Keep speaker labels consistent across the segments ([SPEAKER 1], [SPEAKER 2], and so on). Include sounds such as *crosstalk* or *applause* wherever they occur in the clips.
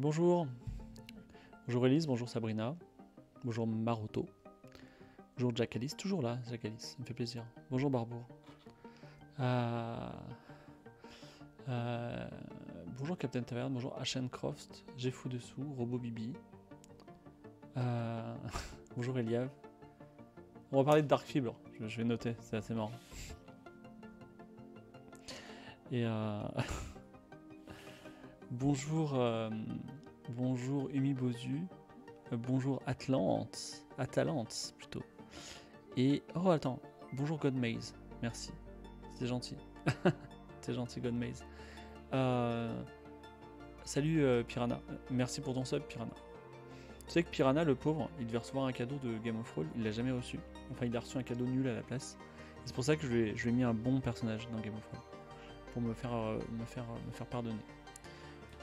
[SPEAKER 1] bonjour. Bonjour Elise, bonjour Sabrina, bonjour Maroto, bonjour Jack Alice, toujours là Jack ça me fait plaisir. Bonjour Barbour. Euh, euh, bonjour Captain Taverne, bonjour Ashen Croft, J'ai Fou Dessous, Robo Bibi. Euh, *laughs* bonjour Eliav. On va parler de Dark Fibre, je, vais noter, c'est assez marrant. Et *laughs* bonjour Bonjour Umi Bozu. Euh, bonjour Atlante. Atalante plutôt. Et. Oh attends. Bonjour GodMaze Merci. C'est gentil. *laughs* C'est gentil GodMaze euh, Salut euh, Piranha. Merci pour ton sub Piranha. Tu sais que Piranha, le pauvre, il devait recevoir un cadeau de Game of Roll, il l'a jamais reçu. Enfin, il a reçu un cadeau nul à la place. C'est pour ça que je lui, ai, mis un bon personnage dans Game of Thrones. Pour me faire, me, faire, me faire pardonner.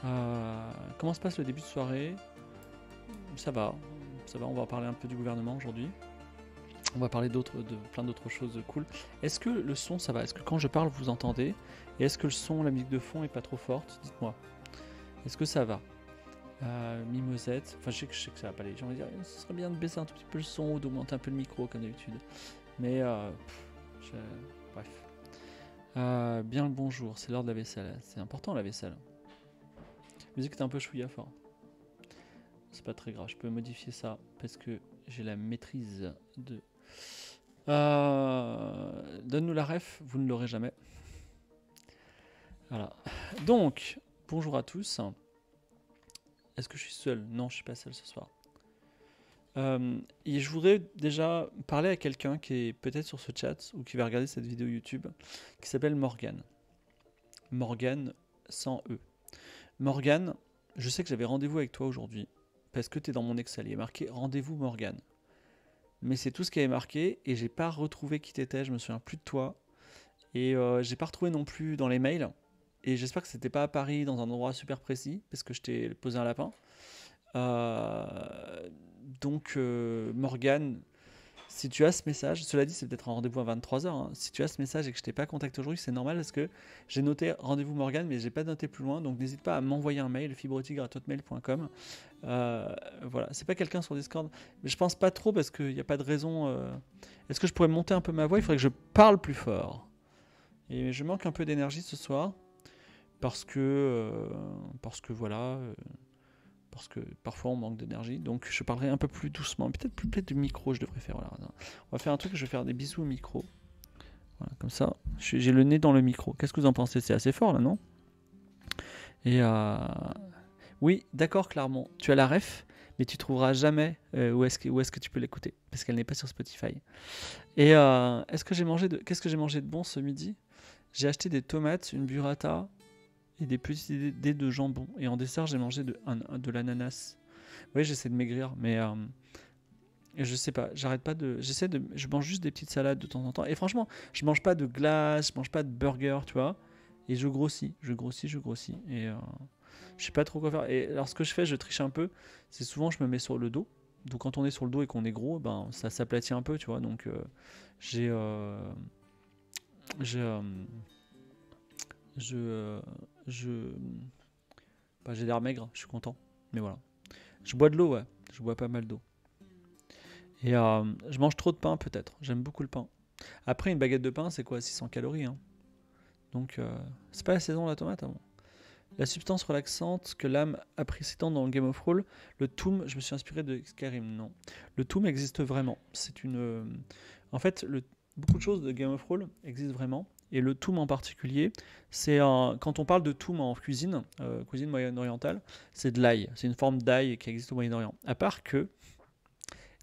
[SPEAKER 1] Euh, comment se passe le début de soirée Ça va, ça va. On va parler un peu du gouvernement aujourd'hui. On va parler d'autres, de plein d'autres choses cool. Est-ce que le son, ça va Est-ce que quand je parle, vous entendez Et est-ce que le son, la musique de fond, est pas trop forte Dites-moi. Est-ce que ça va euh, Mimosette. Enfin, je sais, que, sais que ça va pas les envie de dire, ce serait bien de baisser un tout petit peu le son ou d'augmenter un peu le micro comme d'habitude. Mais euh, bref. bien le bonjour, c'est l'heure de la vaisselle. C'est important la vaisselle musique est un peu chouïa fort. C'est pas très grave, je peux modifier ça parce que j'ai la maîtrise de... Euh, donne-nous la ref, vous ne l'aurez jamais. Voilà. Donc, bonjour à tous. Est-ce que je suis seul Non, je suis pas seul ce soir. Euh, et je voudrais déjà parler à quelqu'un qui est peut-être sur ce chat ou qui va regarder cette vidéo YouTube, qui s'appelle Morgan. Morgan sans E. Morgan, je sais que j'avais rendez-vous avec toi aujourd'hui, parce que tu es dans mon Excel, il est marqué rendez-vous Morgane. Mais c'est tout ce qui avait marqué, et j'ai pas retrouvé qui t'étais, je me souviens plus de toi. Et euh, j'ai pas retrouvé non plus dans les mails. Et j'espère que c'était pas à Paris, dans un endroit super précis, parce que je t'ai posé un lapin. Euh, donc, euh, Morgan. Morgane, si tu as ce message, cela dit, c'est peut-être un rendez-vous à 23h. Hein. Si tu as ce message et que je t'ai pas contacté aujourd'hui, c'est normal parce que j'ai noté rendez-vous Morgane, mais j'ai pas noté plus loin. Donc n'hésite pas à m'envoyer un mail, tigre Euh, voilà, c'est pas quelqu'un sur Discord. Mais je pense pas trop parce qu'il n'y a pas de raison. Euh. Est-ce que je pourrais monter un peu ma voix Il faudrait que je parle plus fort. Et je manque un peu d'énergie ce soir parce que. Euh, parce que voilà. Euh, parce que parfois on manque d'énergie. Donc je parlerai un peu plus doucement, peut-être plus près du micro, je devrais faire. On va faire un truc, je vais faire des bisous au micro. Voilà, comme ça, j'ai le nez dans le micro. Qu'est-ce que vous en pensez C'est assez fort là, non Et euh, oui, d'accord, clairement. tu as la ref, mais tu trouveras jamais euh, où est-ce que, tu peux l'écouter parce qu'elle n'est pas sur Spotify. Et euh, est-ce que j'ai mangé qu'est-ce que j'ai mangé de bon ce midi J'ai acheté des tomates, une burrata, et des petits dés de jambon. Et en dessert, j'ai mangé de, de l'ananas. Oui, j'essaie de maigrir, mais euh, je sais pas. J'arrête pas de. J'essaie de. Je mange juste des petites salades de temps en temps. Et franchement, je mange pas de glace, je mange pas de burger, tu vois. Et je grossis, je grossis, je grossis. Et euh, je sais pas trop quoi faire. Et lorsque je fais, je triche un peu. C'est souvent, je me mets sur le dos. Donc, quand on est sur le dos et qu'on est gros, ben, ça s'aplatit un peu, tu vois. Donc, euh, j'ai. j'ai je je. j'ai l'air maigre, je suis content. Mais voilà. Je bois de l'eau, ouais. Je bois pas mal d'eau. Et euh, je mange trop de pain, peut-être. J'aime beaucoup le pain. Après, une baguette de pain, c'est quoi 600 calories. Hein. Donc, euh, c'est pas la saison de la tomate avant. Hein, la substance relaxante que l'âme apprécie tant dans Game of Thrones, le Toum, je me suis inspiré de Skyrim, non. Le Toum existe vraiment. C'est une. Euh, en fait, beaucoup de choses de Game of Thrones existent vraiment. Et le toum en particulier, c'est quand on parle de toum en cuisine, euh, cuisine moyen-orientale, c'est de l'ail. C'est une forme d'ail qui existe au Moyen-Orient. À part que,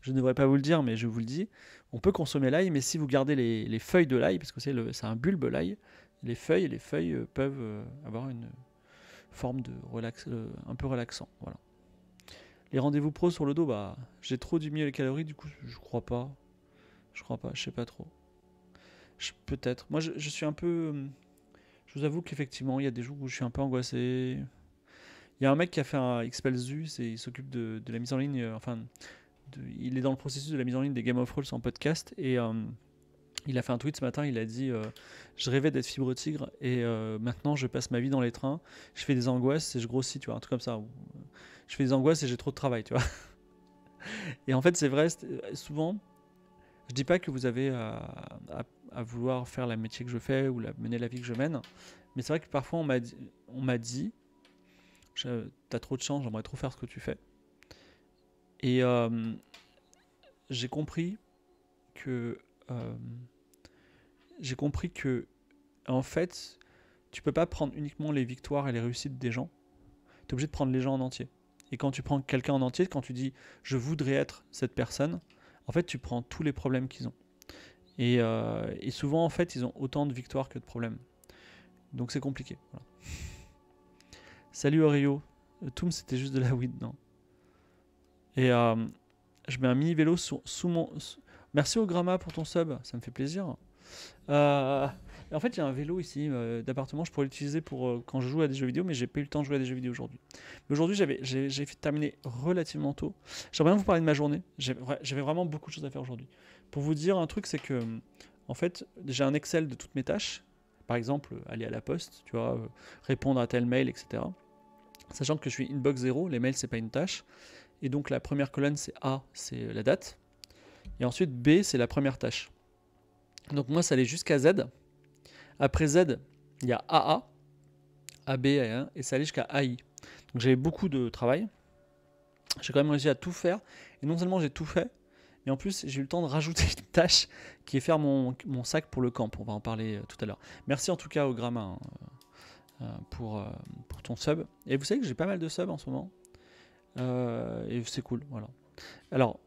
[SPEAKER 1] je ne devrais pas vous le dire, mais je vous le dis, on peut consommer l'ail, mais si vous gardez les, feuilles de l'ail, parce que c'est un bulbe l'ail, les feuilles, les feuilles euh, peuvent euh, avoir une forme de relax, un peu relaxant. Voilà. Les rendez-vous pros sur le dos, bah, j'ai trop du diminué les calories, du coup, je crois pas. Je crois pas, je sais pas trop. Peut-être. Moi, je, suis un peu. Euh, je vous avoue qu'effectivement, il y a des jours où je suis un peu angoissé. Il y a un mec qui a fait un et il s'occupe de, la mise en ligne. Euh, enfin, il est dans le processus de la mise en ligne des Game of Thrones en podcast. Et euh, il a fait un tweet ce matin. Il a dit Je rêvais d'être fibre tigre et maintenant je passe ma vie dans les trains. Je fais des angoisses et je grossis, tu vois, un truc comme ça. Je fais des angoisses et j'ai trop de travail, tu vois. *laughs* et en fait, c'est vrai, souvent, je dis pas que vous avez à à vouloir faire la métier que je fais ou mener la vie que je mène. Mais c'est vrai que parfois on m'a dit, on m'a dit, t'as trop de chance, j'aimerais trop faire ce que tu fais. Et euh, j'ai compris que euh, j'ai compris que en fait, tu peux pas prendre uniquement les victoires et les réussites des gens. Tu es obligé de prendre les gens en entier. Et quand tu prends quelqu'un en entier, quand tu dis je voudrais être cette personne, en fait, tu prends tous les problèmes qu'ils ont. Euh, et, souvent, en fait, ils ont autant de victoires que de problèmes. Donc c'est compliqué. *laughs* Salut Oreo. Euh, Toom, c'était juste de la weed, non Et euh, je mets un mini vélo sous, mon. Merci au Gramma pour ton sub, ça me fait plaisir. en fait, il y a un vélo ici d'appartement, je pourrais l'utiliser pour quand je joue à des jeux vidéo, mais j'ai pas eu le temps de jouer à des jeux vidéo aujourd'hui. Mais aujourd'hui, j'ai terminé relativement tôt. J'aimerais bien vous parler de ma journée. J'avais vraiment beaucoup de choses à faire aujourd'hui. Pour vous dire un truc, c'est que, en fait, j'ai un Excel de toutes mes tâches. Par exemple, aller à la poste, tu vois, répondre à tel mail, etc. Sachant que je suis inbox 0, les mails, c'est pas une tâche. Et donc, la première colonne, c'est A, c'est la date. Et ensuite, B, c'est la première tâche. Donc, moi, ça allait jusqu'à Z. Après Z, il y a AA, AB 1 et ça allait jusqu'à AI. Donc, j'avais beaucoup de travail. J'ai quand même réussi à tout faire. Et non seulement j'ai tout fait, et en plus, j'ai eu le temps de rajouter une tâche qui est faire mon, sac pour le camp. On va en parler euh, tout à l'heure. Merci en tout cas au Gramma hein, euh, euh, pour, ton sub. Et vous savez que j'ai pas mal de subs en ce moment. et c'est cool, voilà. Alors,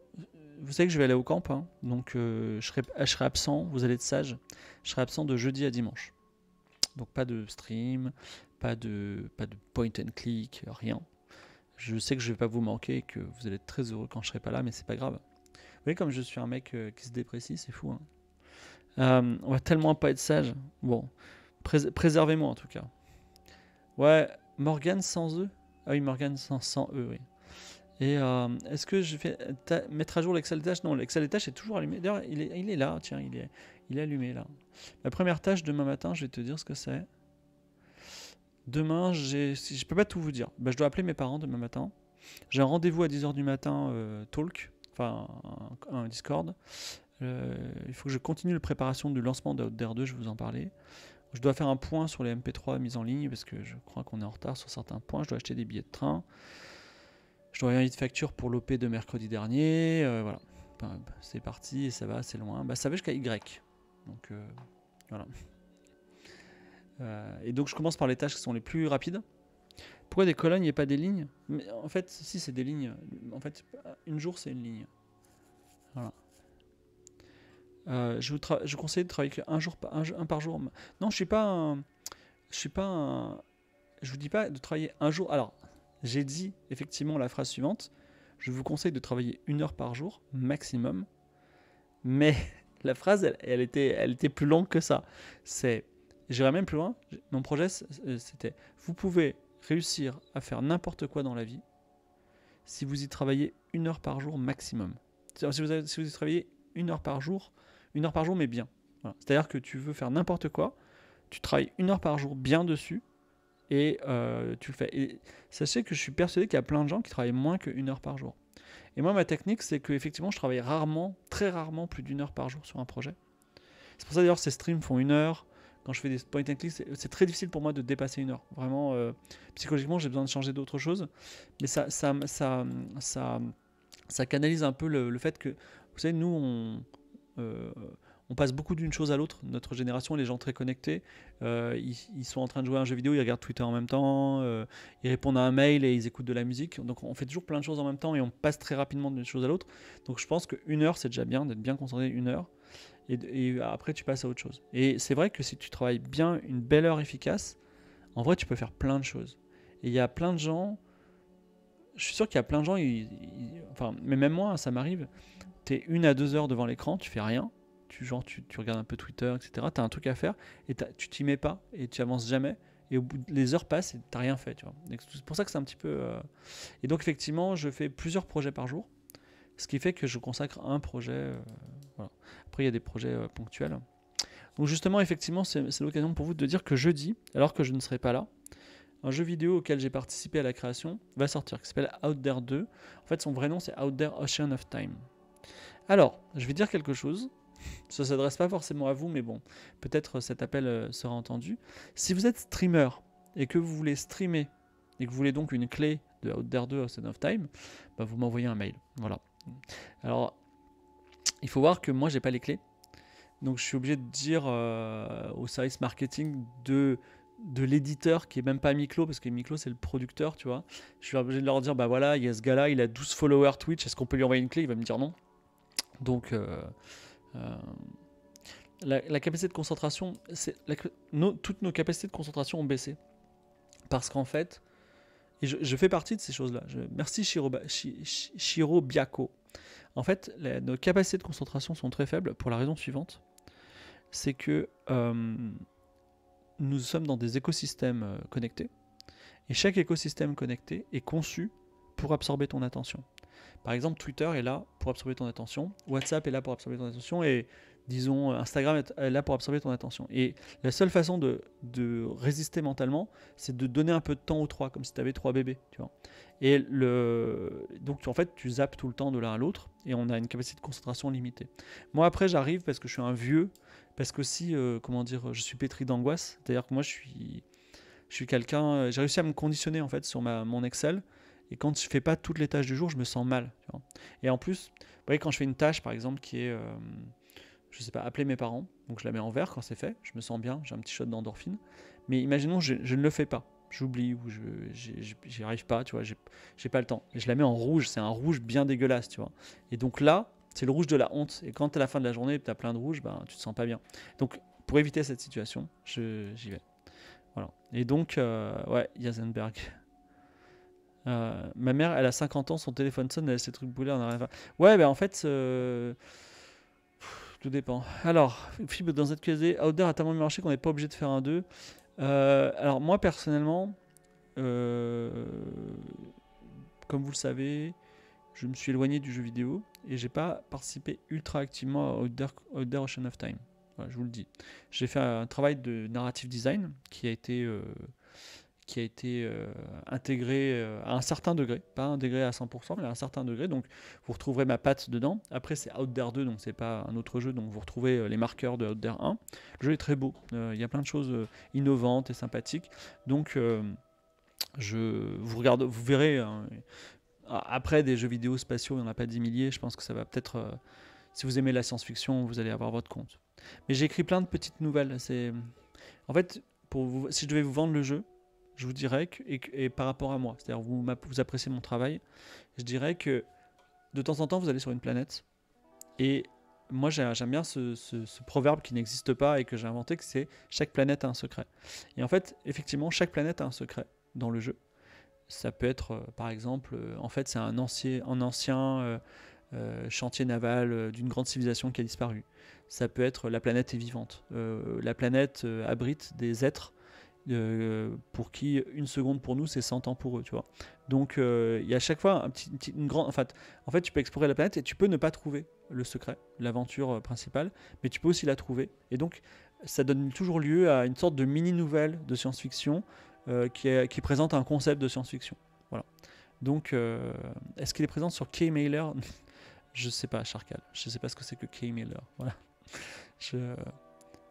[SPEAKER 1] vous savez que je vais aller au camp, hein. donc je, serai, absent, vous allez être sage, je serai absent de jeudi à dimanche. Donc pas de stream, pas de, point and click, rien. Je sais que je vais pas vous manquer et que vous allez être très heureux quand je ne serai pas là, mais c'est pas grave voyez comme je suis un mec euh, qui se déprécie, c'est fou. Hein. Euh, on va tellement pas être sage. Bon, préservez-moi en tout cas. Ouais, Morgan sans eux Ah oui, Morgan sans, E, eux, oui. Et euh, est-ce que je vais mettre à jour l'Excel des tâches Non, l'Excel des tâches est toujours allumé. D'ailleurs, il est, là, tiens, il est, il est allumé là. La première tâche demain matin, je vais te dire ce que c'est. Demain, je peux pas tout vous dire. Bah, je dois appeler mes parents demain matin. J'ai un rendez-vous à 10h du matin, euh, talk enfin un, Discord. Euh, il faut que je continue la préparation du lancement de dr 2, je vais vous en parler, Je dois faire un point sur les MP3 mises en ligne parce que je crois qu'on est en retard sur certains points. Je dois acheter des billets de train. Je dois envoyer de facture pour l'OP de mercredi dernier. Euh, voilà. c'est parti et ça va, c'est loin. Bah, ça va jusqu'à Y. Donc euh, voilà. et donc je commence par les tâches qui sont les plus rapides. Pourquoi des colonnes et pas des lignes Mais en fait, si c'est des lignes. En fait, une jour c'est une ligne. Voilà. Euh, je, vous je conseille de travailler un jour par, un, par jour. Non, je suis pas un, je suis pas je vous dis pas de travailler un jour. Alors, j'ai dit effectivement la phrase suivante. Je vous conseille de travailler une heure par jour maximum. Mais *laughs* la phrase, elle, était, elle était plus longue que ça. C'est, j'irai même plus loin. Mon projet, euh, c'était, vous pouvez réussir à faire n'importe quoi dans la vie si vous y travaillez une heure par jour maximum. Si vous, y travaillez une heure par jour, une heure par jour, mais bien. C'est-à-dire que tu veux faire n'importe quoi, tu travailles une heure par jour bien dessus et euh, tu le fais. Et sachez que je suis persuadé qu'il y a plein de gens qui travaillent moins qu'une heure par jour. Et moi, ma technique, c'est qu'effectivement, je travaille rarement, très rarement, plus d'une heure par jour sur un projet. C'est pour ça d'ailleurs, ces streams font une heure quand je fais des point and click, c'est très difficile pour moi de dépasser une heure. Vraiment, euh, psychologiquement, j'ai besoin de changer d'autres choses. Mais ça, ça, ça, ça, ça canalise un peu le, fait que, vous savez, nous, on, euh, on passe beaucoup d'une chose à l'autre. Notre génération, les gens très connectés, euh, ils, sont en train de jouer à un jeu vidéo, ils regardent Twitter en même temps, euh, ils répondent à un mail et ils écoutent de la musique. Donc on fait toujours plein de choses en même temps et on passe très rapidement d'une chose à l'autre. Donc je pense qu'une heure, c'est déjà bien d'être bien concentré une heure. Et, après, tu passes à autre chose. Et c'est vrai que si tu travailles bien, une belle heure efficace, en vrai, tu peux faire plein de choses. Et il y a plein de gens, je suis sûr qu'il y a plein de gens, enfin, mais même moi, ça m'arrive, tu es une à deux heures devant l'écran, tu fais rien tu, genre, tu, regardes un peu Twitter, etc. Tu as un truc à faire et tu t'y mets pas et tu avances jamais. Et au bout de, les heures passent et tu n'as rien fait, C'est pour ça que c'est un petit peu. Euh, et donc effectivement, je fais plusieurs projets par jour, ce qui fait que je consacre un projet. Euh, Après, il y a des projets euh, ponctuels. Donc justement, effectivement, c'est l'occasion pour vous de dire que jeudi, alors que je ne serai pas là, un jeu vidéo auquel j'ai participé à la création va sortir, qui s'appelle Out There 2. En fait, son vrai nom, c'est Out There Ocean of Time. Alors, je vais dire quelque chose ça ne s'adresse pas forcément à vous, mais bon, peut-être euh, cet appel euh, sera entendu. Si vous êtes streamer et que vous voulez streamer et que vous voulez donc une clé de Outer 2 of Time, bah, vous m'envoyez un mail. Voilà. Alors, il faut voir que moi, j'ai pas les clés. Donc, je suis obligé de dire euh, au service marketing de, de l'éditeur qui est même pas Miklo, parce que Miklo, c'est le producteur, tu vois. Je suis obligé de leur dire bah voilà, il y a ce gars-là, il a 12 followers Twitch, est-ce qu'on peut lui envoyer une clé Il va me dire non. Donc. Euh, la, capacité de concentration, toutes nos capacités de concentration ont baissé. Parce qu'en fait, je, fais partie de ces choses-là. merci Shiro, En fait, nos capacités de concentration sont très faibles pour la raison suivante. C'est que euh, nous sommes dans des écosystèmes euh, connectés. Et chaque écosystème connecté est conçu pour absorber ton attention. Par exemple, Twitter est là pour absorber ton attention, WhatsApp est là pour absorber ton attention, et disons euh, Instagram est là pour absorber ton attention. Et la seule façon de, résister mentalement, c'est de donner un peu de temps aux trois, comme si tu avais trois bébés, tu vois. Et le, donc tu, en fait, tu zappes tout le temps de l'un à l'autre, et on a une capacité de concentration limitée. Moi après, j'arrive parce que je suis un vieux, parce que si euh, comment dire, je suis pétri d'angoisse. C'est-à-dire que moi, je suis, je suis quelqu'un, euh, j'ai réussi à me conditionner en fait sur mon Excel et quand je fais pas toutes les tâches du jour, je me sens mal. Et en plus, voyez, quand je fais une tâche, par exemple, qui est, je euh, je sais pas, appeler mes parents, donc je la mets en vert quand c'est fait, je me sens bien, j'ai un petit shot d'endorphine. Mais imaginons, je, je ne le fais pas j'oublie ou je n'y arrive pas, tu vois, j'ai pas le temps. Et je la mets en rouge, c'est un rouge bien dégueulasse, tu vois. Et donc là, c'est le rouge de la honte. Et quand à la fin de la journée, tu as plein de rouge, ben, tu te sens pas bien. Donc pour éviter cette situation, j'y vais. Voilà. Et donc, euh, ouais, Yazenberg. Euh, ma mère, elle a 50 ans, son téléphone sonne, elle a ses trucs brûlés, on arrive Ouais, ben en fait, euh, tout dépend. Alors, Fibre dans cette ZQSD, Outdoor a tellement marché qu'on n'est pas obligé de faire un 2. Euh, alors, moi, personnellement, comme vous le savez, je me suis éloigné du jeu vidéo et j'ai pas participé ultra activement à Outdoor Ocean of Time. je vous le dis. J'ai fait un travail de narrative design qui a été qui a été euh, intégré euh, à un certain degré, pas un degré à 100%, mais à un certain degré. Donc vous retrouverez ma patte dedans. Après c'est Outdare 2, donc c'est pas un autre jeu, donc vous retrouvez euh, les marqueurs de Outdare 1. Le jeu est très beau, il y a plein de choses innovantes et sympathiques. Donc je vous regarde, vous verrez. Hein, après des jeux vidéo spatiaux, il n'y en a pas 10 milliers. Je pense que ça va peut-être, si vous aimez la science-fiction, vous allez avoir votre compte. Mais j'ai écrit plein de petites nouvelles. C'est en fait pour vous, si je devais vous vendre le jeu, je vous dirais que, et, par rapport à moi, c'est-à-dire vous, vous appréciez mon travail, je dirais que de temps en temps, vous allez sur une planète. Et moi, j'aime bien ce, proverbe qui n'existe pas et que j'ai inventé, que c'est chaque planète a un secret. Et en fait, effectivement, chaque planète a un secret dans le jeu. Ça peut être, euh, par exemple, euh, en fait, c'est un ancien, un ancien euh, chantier naval d'une grande civilisation qui a disparu. Ça peut être la planète est vivante. la planète abrite des êtres euh, pour qui une seconde pour nous, c'est 100 ans pour eux, tu vois. Donc, il y a à chaque fois un petit, une grande. En fait, en fait, tu peux explorer la planète et tu peux ne pas trouver le secret, l'aventure euh, principale, mais tu peux aussi la trouver. Et donc, ça donne toujours lieu à une sorte de mini-nouvelle de science-fiction euh, qui, qui présente un concept de science-fiction. Voilà. Donc, est-ce qu'il est présent sur K-Mailer *laughs* Je sais pas, Charcal, Je sais pas ce que c'est que K-Mailer. Voilà. *laughs* Je.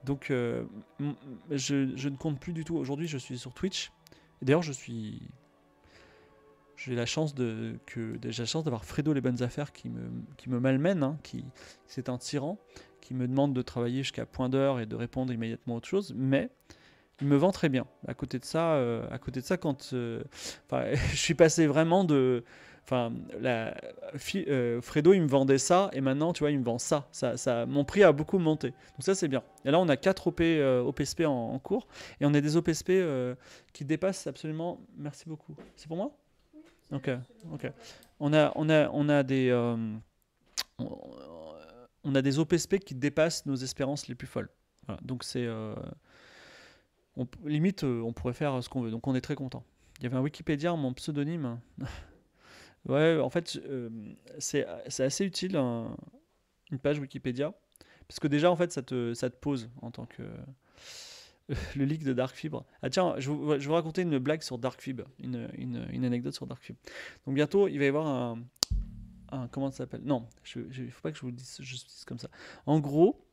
[SPEAKER 1] Donc, euh, je, ne compte plus du tout. Aujourd'hui, je suis sur Twitch. D'ailleurs, je suis. J'ai la chance de que j'ai chance d'avoir Fredo les bonnes affaires qui me qui me malmène, hein, qui c'est un tyran, qui me demande de travailler jusqu'à point d'heure et de répondre immédiatement à autre chose, mais il me vend très bien. À côté de ça, euh, à côté de ça, quand euh, *laughs* je suis passé vraiment de Enfin, la, euh, Fredo, il me vendait ça, et maintenant, tu vois, il me vend ça. ça, mon prix a beaucoup monté. Donc ça, c'est bien. Et là, on a quatre OP, euh, OPSP en, cours, et on a des OPSP euh, qui dépassent absolument... Merci beaucoup. C'est pour moi Ok, ok. On a, on a, on a des... on a des OPSP qui dépassent nos espérances les plus folles. Donc c'est... limite, on pourrait faire ce qu'on veut. Donc on est très content. Il y avait un Wikipédia, mon pseudonyme. *laughs* Ouais, en fait, euh, c'est assez utile une page Wikipédia. Parce que déjà, en fait, ça te, ça te pose en tant que. *laughs* le leak de Dark Fibre. Ah, tiens, je, vais vous raconter une blague sur Dark Fibre, une, une, anecdote sur Dark Fibre. Donc, bientôt, il va y avoir un. comment ça s'appelle Non, il ne faut pas que je vous dise, dise comme ça. En gros,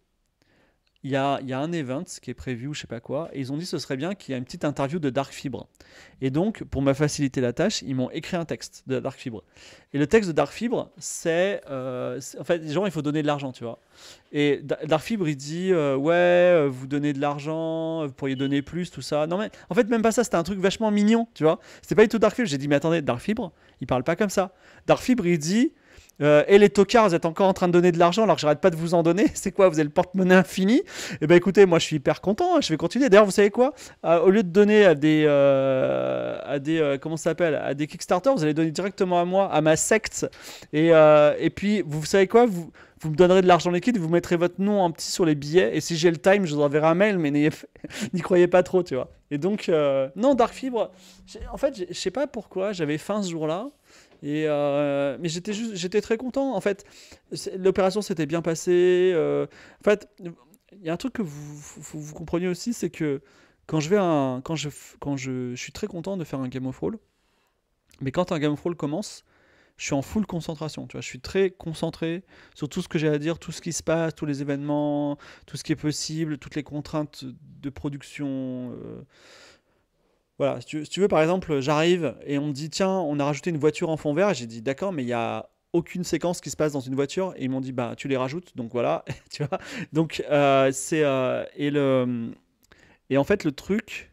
[SPEAKER 1] il y a, un event qui est prévu ou je sais pas quoi, et ils ont dit ce serait bien qu'il y ait une petite interview de Dark Fibre. Et donc, pour me faciliter la tâche, ils m'ont écrit un texte de Dark Fibre. Et le texte de Dark Fibre, c'est. Euh, en fait, gens, il faut donner de l'argent, tu vois. Et Dark Fibre, il dit euh, Ouais, euh, vous donnez de l'argent, vous pourriez donner plus, tout ça. Non, mais en fait, même pas ça, c'était un truc vachement mignon, tu vois. C'était pas du tout Dark Fibre. J'ai dit Mais attendez, Dark Fibre, il parle pas comme ça. Dark Fibre, il dit euh, et les tocards, vous êtes encore en train de donner de l'argent alors que j'arrête pas de vous en donner. *laughs* C'est quoi Vous avez le porte-monnaie infini Eh ben écoutez, moi je suis hyper content, hein, je vais continuer. D'ailleurs, vous savez quoi euh, Au lieu de donner à des, euh, à des comment ça s'appelle À des Kickstarter, vous allez donner directement à moi, à ma secte. Et, et puis, vous savez quoi vous, vous me donnerez de l'argent liquide, vous mettrez votre nom en petit sur les billets, et si j'ai le time, je vous enverrai un mail, mais *laughs* n'y croyez pas trop, tu vois. Et donc, non, Dark Fibre, en fait, je sais pas pourquoi, j'avais faim ce jour-là, euh, mais j'étais juste, j'étais très content. En fait, l'opération s'était bien passée. Euh, en fait, il y a un truc que vous, vous, compreniez aussi, c'est que quand je vais un, quand je, quand je, suis très content de faire un Game of Roll, mais quand un Game of Roll commence, je suis en full concentration, tu vois, je suis très concentré sur tout ce que j'ai à dire, tout ce qui se passe, tous les événements, tout ce qui est possible, toutes les contraintes de production. Euh, voilà, si tu, veux, par exemple, j'arrive et on me dit tiens, on a rajouté une voiture en fond vert. J'ai dit d'accord, mais il y a aucune séquence qui se passe dans une voiture et ils m'ont dit bah tu les rajoutes donc voilà *laughs* tu vois donc euh, c'est euh, et le et en fait le truc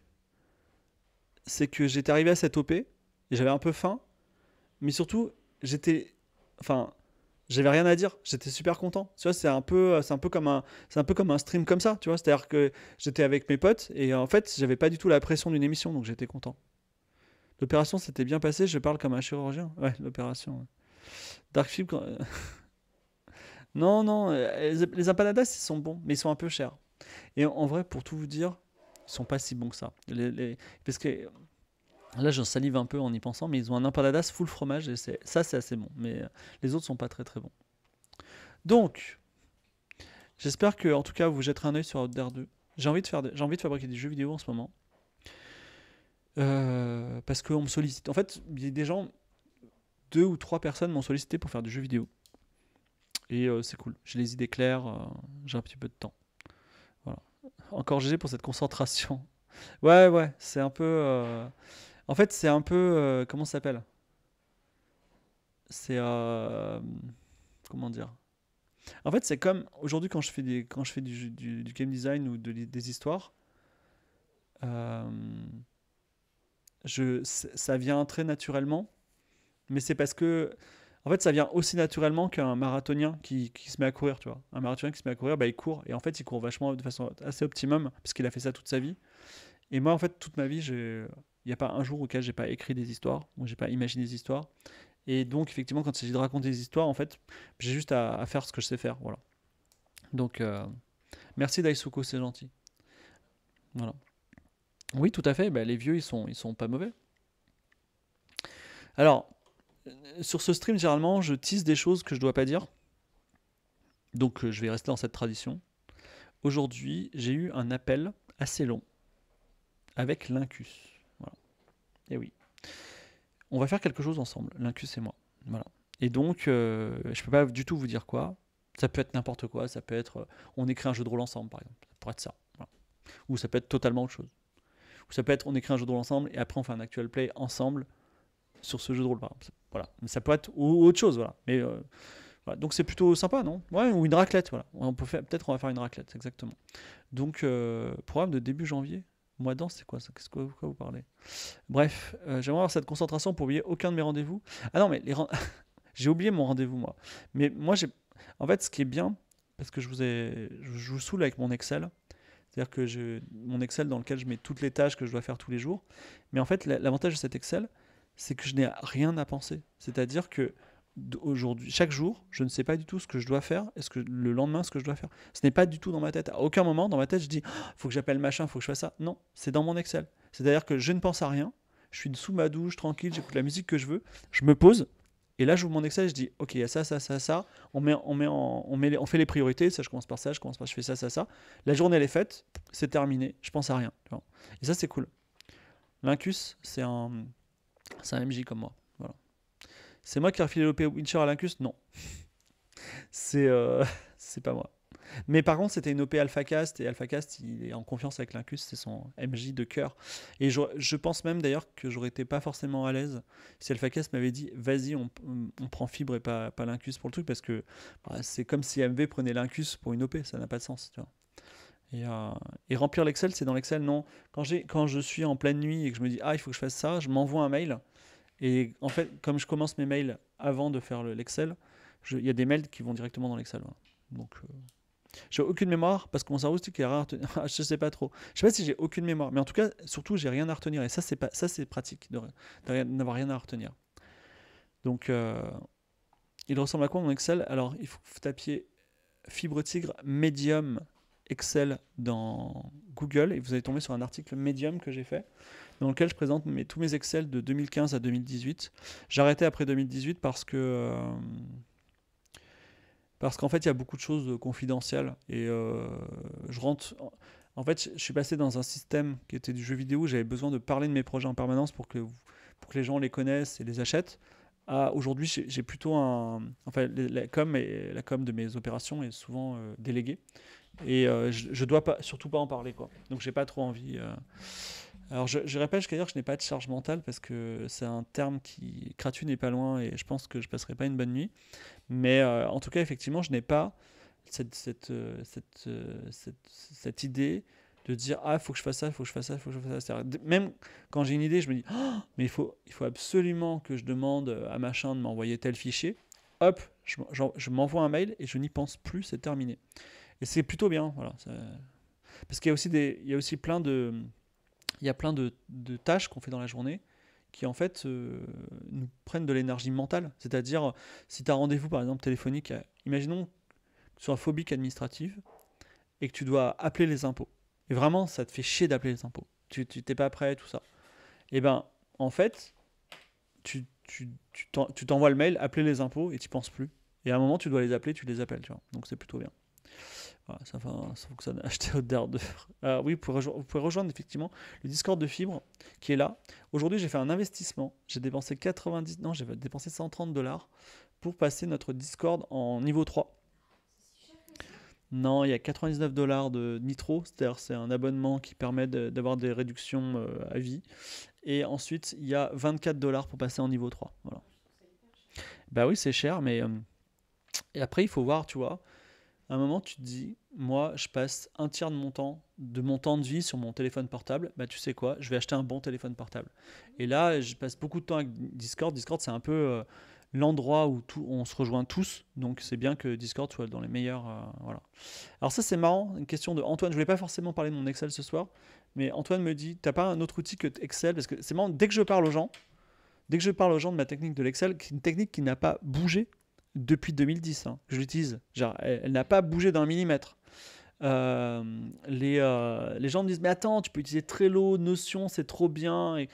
[SPEAKER 1] c'est que j'étais arrivé à cette op j'avais un peu faim mais surtout j'étais enfin j'avais rien à dire, j'étais super content. Tu vois, c'est un peu, c'est un peu comme un, c'est un peu comme un stream comme ça, tu vois. C'est-à-dire que j'étais avec mes potes et en fait, j'avais pas du tout la pression d'une émission, donc j'étais content. L'opération s'était bien passée, je parle comme un chirurgien. Ouais, l'opération. Dark euh, *laughs* non, non, euh, les empanadas, ils sont bons, mais ils sont un peu chers. Et en vrai, pour tout vous dire, ils sont pas si bons que ça. les... Parce que Là, j'en salive un peu en y pensant, mais ils ont un empanadas full fromage et ça, c'est assez bon. Mais euh, les autres sont pas très très bons. Donc, j'espère que, en tout cas, vous jetterez un œil sur Outdare 2. J'ai envie de faire, j'ai envie de fabriquer des jeux vidéo en ce moment euh, parce qu'on me sollicite. En fait, il y a des gens, deux ou trois personnes m'ont sollicité pour faire des jeux vidéo et euh, c'est cool. J'ai les idées claires, j'ai un petit peu de temps. Voilà. Encore GG pour cette concentration. Ouais, ouais, c'est un peu. En fait, c'est un peu. Euh, comment ça s'appelle C'est. Euh, comment dire En fait, c'est comme. Aujourd'hui, quand je fais, des, quand je fais du, game design ou de, des histoires, euh, je, ça vient très naturellement. Mais c'est parce que. En fait, ça vient aussi naturellement qu'un marathonien qui, se met à courir, tu vois. Un marathonien qui se met à courir, bah, il court. Et en fait, il court vachement de façon assez optimum, parce qu'il a fait ça toute sa vie. Et moi, en fait, toute ma vie, j'ai il n'y a pas un jour auquel j'ai pas écrit des histoires, où j'ai pas imaginé des histoires. Et donc, effectivement, quand il s'agit de raconter des histoires, en fait, j'ai juste à, faire ce que je sais faire. Voilà. Donc, euh, merci Daisuko, c'est gentil. Voilà. Oui, tout à fait. Bah, les vieux, ils sont, ils sont pas mauvais. Alors, euh, sur ce stream, généralement, je tisse des choses que je dois pas dire. Donc, euh, je vais rester dans cette tradition. Aujourd'hui, j'ai eu un appel assez long avec l'Incus. Et eh oui. On va faire quelque chose ensemble, Lincus et moi. Voilà. Et donc, je euh, je peux pas du tout vous dire quoi. Ça peut être n'importe quoi. Ça peut être, euh, on écrit un jeu de rôle ensemble, par exemple. Ça pourrait être ça. Ou ça peut être totalement autre chose. Ou ça peut être, on écrit un jeu de rôle ensemble et après on fait un actual play ensemble sur ce jeu de rôle, par exemple. Voilà. ça peut être autre chose, voilà. Mais euh, donc c'est plutôt sympa, non ou une raclette, voilà. On peut faire, peut-être on va faire une raclette, exactement. Donc programme de début janvier. Moi, dans, c'est quoi ça Qu'est-ce que, vous parlez Bref, euh, j'aimerais avoir cette concentration pour oublier aucun de mes rendez-vous. Ah non, mais les *laughs* j'ai oublié mon rendez-vous, moi. Mais moi, j'ai. En fait, ce qui est bien, parce que je vous, ai... je vous saoule avec mon Excel, c'est-à-dire que mon Excel dans lequel je mets toutes les tâches que je dois faire tous les jours. Mais en fait, l'avantage de cet Excel, c'est que je n'ai rien à penser. C'est-à-dire que aujourd'hui, chaque jour, je ne sais pas du tout ce que je dois faire est ce que le lendemain ce que je dois faire. Ce n'est pas du tout dans ma tête. À aucun moment dans ma tête, je dis, il ah, faut que j'appelle machin, faut que je fasse ça. Non, c'est dans mon Excel. C'est-à-dire que je ne pense à rien. Je suis sous ma douche, tranquille, j'écoute la musique que je veux. Je me pose. Et là, j'ouvre mon Excel, je dis, OK, il y a ça, ça, ça, ça. On, met, on, met on, met on fait les priorités. Ça, je commence par ça, je commence par, je fais ça, ça, ça. La journée, elle est faite. C'est terminé. Je pense à rien. Et ça, c'est cool. Lincus, c'est un, c'est un MJ comme moi. C'est moi qui ai refilé l'OP Witcher à Lincus Non. Euh, *laughs* c'est pas moi. Mais par contre, c'était une OP AlphaCast et AlphaCast, il est en confiance avec Lincus, c'est son MJ de cœur. Et je, pense même d'ailleurs que j'aurais été pas forcément à l'aise si AlphaCast m'avait dit vas-y, on, prend Fibre et pas, pas Lincus pour le truc, parce que bah, c'est comme si MV prenait Lincus pour une OP, ça n'a pas de sens. Euh, et, remplir l'Excel, c'est dans l'Excel, non. Quand, quand je suis en pleine nuit et que je me dis ah, il faut que je fasse ça, je m'envoie un mail. Et en fait, comme je commence mes mails avant de faire l'Excel, il y a des mails qui vont directement dans l'Excel. Donc, euh, j'ai aucune mémoire parce que mon cerveau, c'est qu'il rare à retenir. *laughs* Ah, je sais pas trop. Je sais pas si j'ai aucune mémoire, mais en tout cas, surtout, j'ai rien à retenir. Et ça, c'est pas, ça, c'est pratique d'avoir rien à retenir. Donc, euh, il ressemble à quoi mon Excel Alors, il faut taper Fibre Tigre Medium Excel dans Google et vous allez tomber sur un article Medium que j'ai fait dans lequel je présente mes, tous mes Excel de 2015 à 2018. J'arrêtais après 2018 parce que. Euh, parce qu'en fait, il y a beaucoup de choses euh, confidentielles. Et euh, je rentre. En fait, je suis passé dans un système qui était du jeu vidéo. J'avais besoin de parler de mes projets en permanence pour que, pour que les gens les connaissent et les achètent. aujourd'hui, j'ai plutôt un. Enfin, la com, et, la com de mes opérations est souvent déléguée. Et je ne dois pas, surtout pas en parler. Quoi. Donc, j'ai pas trop envie. Alors je, je répète je n'ai pas de charge mentale parce que c'est un terme qui Gratuit n'est pas loin et je pense que je passerai pas une bonne nuit. Mais euh, en tout cas, effectivement, je n'ai pas cette, cette, euh, euh, cette, cette, idée de dire ah faut que je fasse ça, faut que je fasse ça, faut que je fasse ça. Même quand j'ai une idée, je me dis oh, mais il faut il faut absolument que je demande à machin de m'envoyer tel fichier. Hop, je, m'envoie un mail et je n'y pense plus, c'est terminé. Et c'est plutôt bien, voilà. Parce qu'il y aussi des, il y a aussi plein de il y a plein de, tâches qu'on fait dans la journée qui en fait euh, nous prennent de l'énergie mentale. C'est-à-dire, si tu as un rendez-vous par exemple téléphonique, imaginons que tu sois phobique administrative et que tu dois appeler les impôts. Et vraiment, ça te fait chier d'appeler les impôts. Tu t'es pas prêt, tout ça. Et eh ben, en fait, tu t'envoies tu, le mail, appeler les impôts et tu penses plus. Et à un moment, tu dois les appeler, tu les appelles, tu vois. Donc c'est plutôt bien ça, au *laughs* euh, oui, vous pouvez, rejoindre effectivement le Discord de Fibre qui est là. Aujourd'hui, j'ai fait un investissement. J'ai dépensé 90, non, j'ai dépensé 130 dollars pour passer notre Discord en niveau 3. Non, il y a 99 dollars de Nitro, cest un abonnement qui permet d'avoir des réductions euh, à vie. Et ensuite, il y a 24 dollars pour passer en niveau 3. Voilà. Bah oui, c'est cher, mais. Euh, et après, il faut voir, tu vois. À un moment, tu te dis, moi, je passe un tiers de mon temps, de mon temps de vie sur mon téléphone portable, bah tu sais quoi, je vais acheter un bon téléphone portable. Et là, je passe beaucoup de temps avec Discord. Discord, c'est un peu euh, l'endroit où tout, on se rejoint tous. Donc, c'est bien que Discord soit dans les meilleurs. Euh, voilà. Alors ça, c'est marrant. Une question de Antoine. Je voulais pas forcément parler de mon Excel ce soir, mais Antoine me dit, t'as pas un autre outil que Excel Parce que c'est marrant. Dès que je parle aux gens, dès que je parle aux gens de ma technique de l'Excel, qui est une technique qui n'a pas bougé depuis 2010. Hein, je l'utilise. elle n'a pas bougé d'un millimètre. Euh, euh, les, gens me disent, mais attends, tu peux utiliser Trello, Notion, c'est trop bien. Et,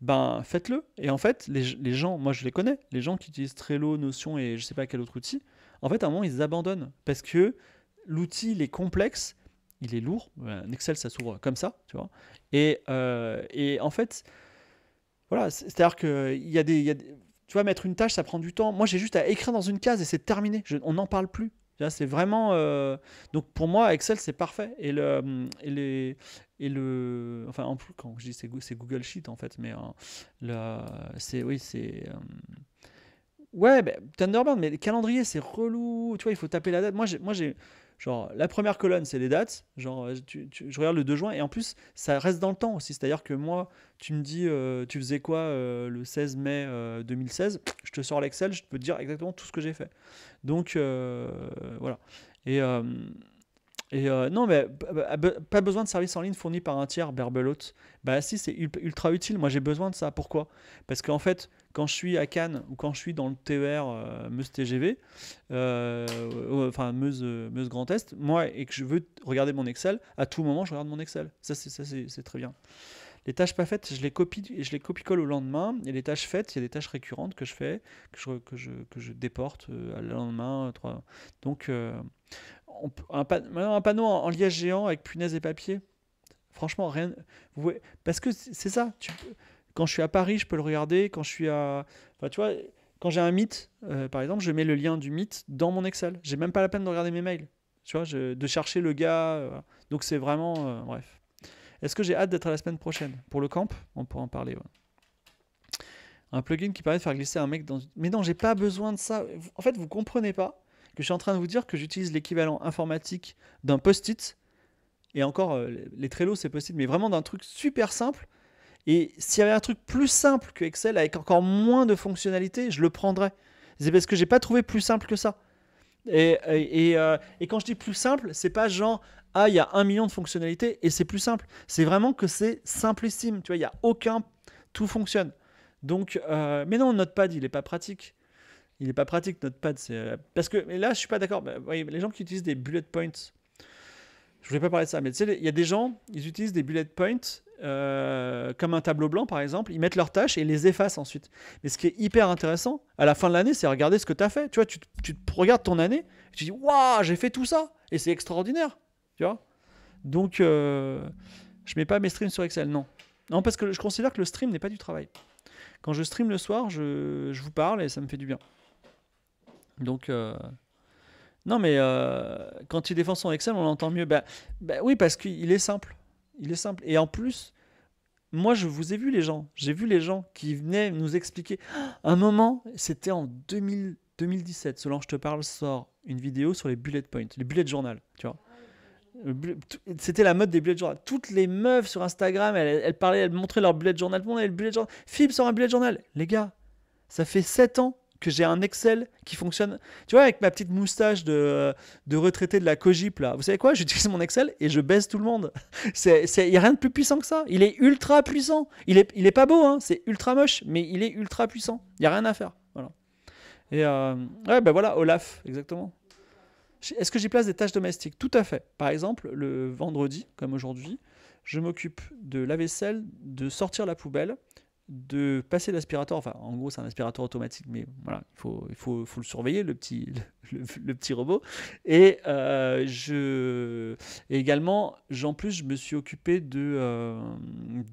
[SPEAKER 1] ben, faites-le. Et en fait, les, gens, moi je les connais, les gens qui utilisent Trello, Notion et je sais pas quel autre outil, en fait, à un moment, ils abandonnent parce que l'outil, il est complexe, il est lourd. Un Excel, ça s'ouvre comme ça, tu vois. Et, euh, en fait, voilà, c'est-à-dire que y a des. Y a tu vois, mettre une tâche, ça prend du temps. Moi, j'ai juste à écrire dans une case et c'est terminé. on n'en parle plus. Là, c'est vraiment. Euh, donc, pour moi, Excel, c'est parfait. Et le, et les, et le. Enfin, en plus, quand je dis c'est Google Sheet, en fait, mais euh, c'est. Oui, c'est. Euh, ouais, ben, Thunderbird, mais calendrier, c'est relou. Tu vois, il faut taper la date. moi Moi, j'ai Genre, la première colonne, c'est les dates. Genre, euh, je regarde le 2 juin. Et en plus, ça reste dans le temps aussi. C'est-à-dire que moi, tu me dis, euh, tu faisais quoi euh, le 16 mai 2016 Je te sors l'Excel, je peux te dire exactement tout ce que j'ai fait. Donc, voilà. Et. Et non, mais ah, pas besoin de service en ligne fourni par un tiers, Berbelote. Bah si, c'est ultra utile. Moi, j'ai besoin de ça. Pourquoi Parce qu'en fait, quand je suis à Cannes ou quand je suis dans le TER euh, Meuse TGV, euh, enfin Meuse, euh, Meuse Grand Est, moi, et que je veux regarder mon Excel, à tout moment, je regarde mon Excel. Ça, c'est très bien. Les tâches pas faites, je les copie, je les copie-colle au lendemain. Et les tâches faites, il y a des tâches récurrentes que je fais, que je, que je, déporte le lendemain. Donc, un, panneau en, liège géant avec punaise et papier. Franchement, rien. Vous parce que c'est ça. Tu, quand je suis à Paris, je peux le regarder. Quand je suis à. vois, quand j'ai un mythe, euh, par exemple, je mets le lien du mythe dans mon Excel. J'ai même pas la peine de regarder mes mails. Tu vois, de chercher le gars. Euh, donc, c'est vraiment. Euh, bref. Est-ce que j'ai hâte d'être à la semaine prochaine Pour le camp, on pourra en parler. Un plugin qui permet de faire glisser un mec dans. Mais non, j'ai pas besoin de ça. En fait, vous comprenez pas que je suis en train de vous dire que j'utilise l'équivalent informatique d'un post-it. Et encore, les Trello, c'est post-it, mais vraiment d'un truc super simple et s'il y avait un truc plus simple que Excel avec encore moins de fonctionnalités, je le prendrais. C'est parce que j'ai pas trouvé plus simple que ça. Et, euh, et, quand je dis plus simple, c'est pas genre ah il y a un million de fonctionnalités et c'est plus simple. C'est vraiment que c'est simplissime. Tu vois, il y a aucun, tout fonctionne. Donc, euh, mais non, Notepad, il n'est pas pratique. Il n'est pas pratique, Notepad. C'est, euh, parce que, là, je suis pas d'accord. Bah, les gens qui utilisent des bullet points, je voulais pas parler de ça, mais tu sais, il y a des gens, ils utilisent des bullet points euh, comme un tableau blanc par exemple, ils mettent leurs tâches et les effacent ensuite. Mais ce qui est hyper intéressant à la fin de l'année, c'est regarder ce que tu as fait. Tu vois, tu, regardes ton année, tu dis waouh, j'ai fait tout ça et c'est extraordinaire, tu vois. Donc, euh, je mets pas mes streams sur Excel, non. Non, parce que je considère que le stream n'est pas du travail. Quand je stream le soir, je, je, vous parle et ça me fait du bien. Donc, euh, non, mais euh, quand il défend son Excel, on l'entend mieux. Ben oui, parce qu'il est simple. Il est simple. Et en plus, moi, je vous ai vu les gens. J'ai vu les gens qui venaient nous expliquer. Ah, un moment, c'était en 2000, 2017. Selon je te parle, sort une vidéo sur les bullet points, les bullet journal. Tu vois. C'était la mode des bullet journal. Toutes les meufs sur Instagram, elles, parlaient, elles montraient leur bullet journal. Tout le monde avait le bullet journal. Philippe sort un bullet journal. Les gars, ça fait 7 ans que j'ai un Excel qui fonctionne. Tu vois, avec ma petite moustache de, de retraité de la Cogip, là, vous savez quoi J'utilise mon Excel et je baisse tout le monde. Il *laughs* n'y a rien de plus puissant que ça. Il est ultra puissant. Il n'est il est pas beau, hein, c'est ultra moche, mais il est ultra puissant. Il n'y a rien à faire. Voilà. Et euh, ouais, ben voilà, Olaf, exactement. Est-ce que j'y place des tâches domestiques Tout à fait. Par exemple, le vendredi, comme aujourd'hui, je m'occupe de la vaisselle, de sortir la poubelle, de passer l'aspirateur, enfin en gros c'est un aspirateur automatique, mais voilà, il faut, il faut, faut le surveiller, le petit, le, petit robot. Et, euh, je, également, en plus, je me suis occupé de, euh,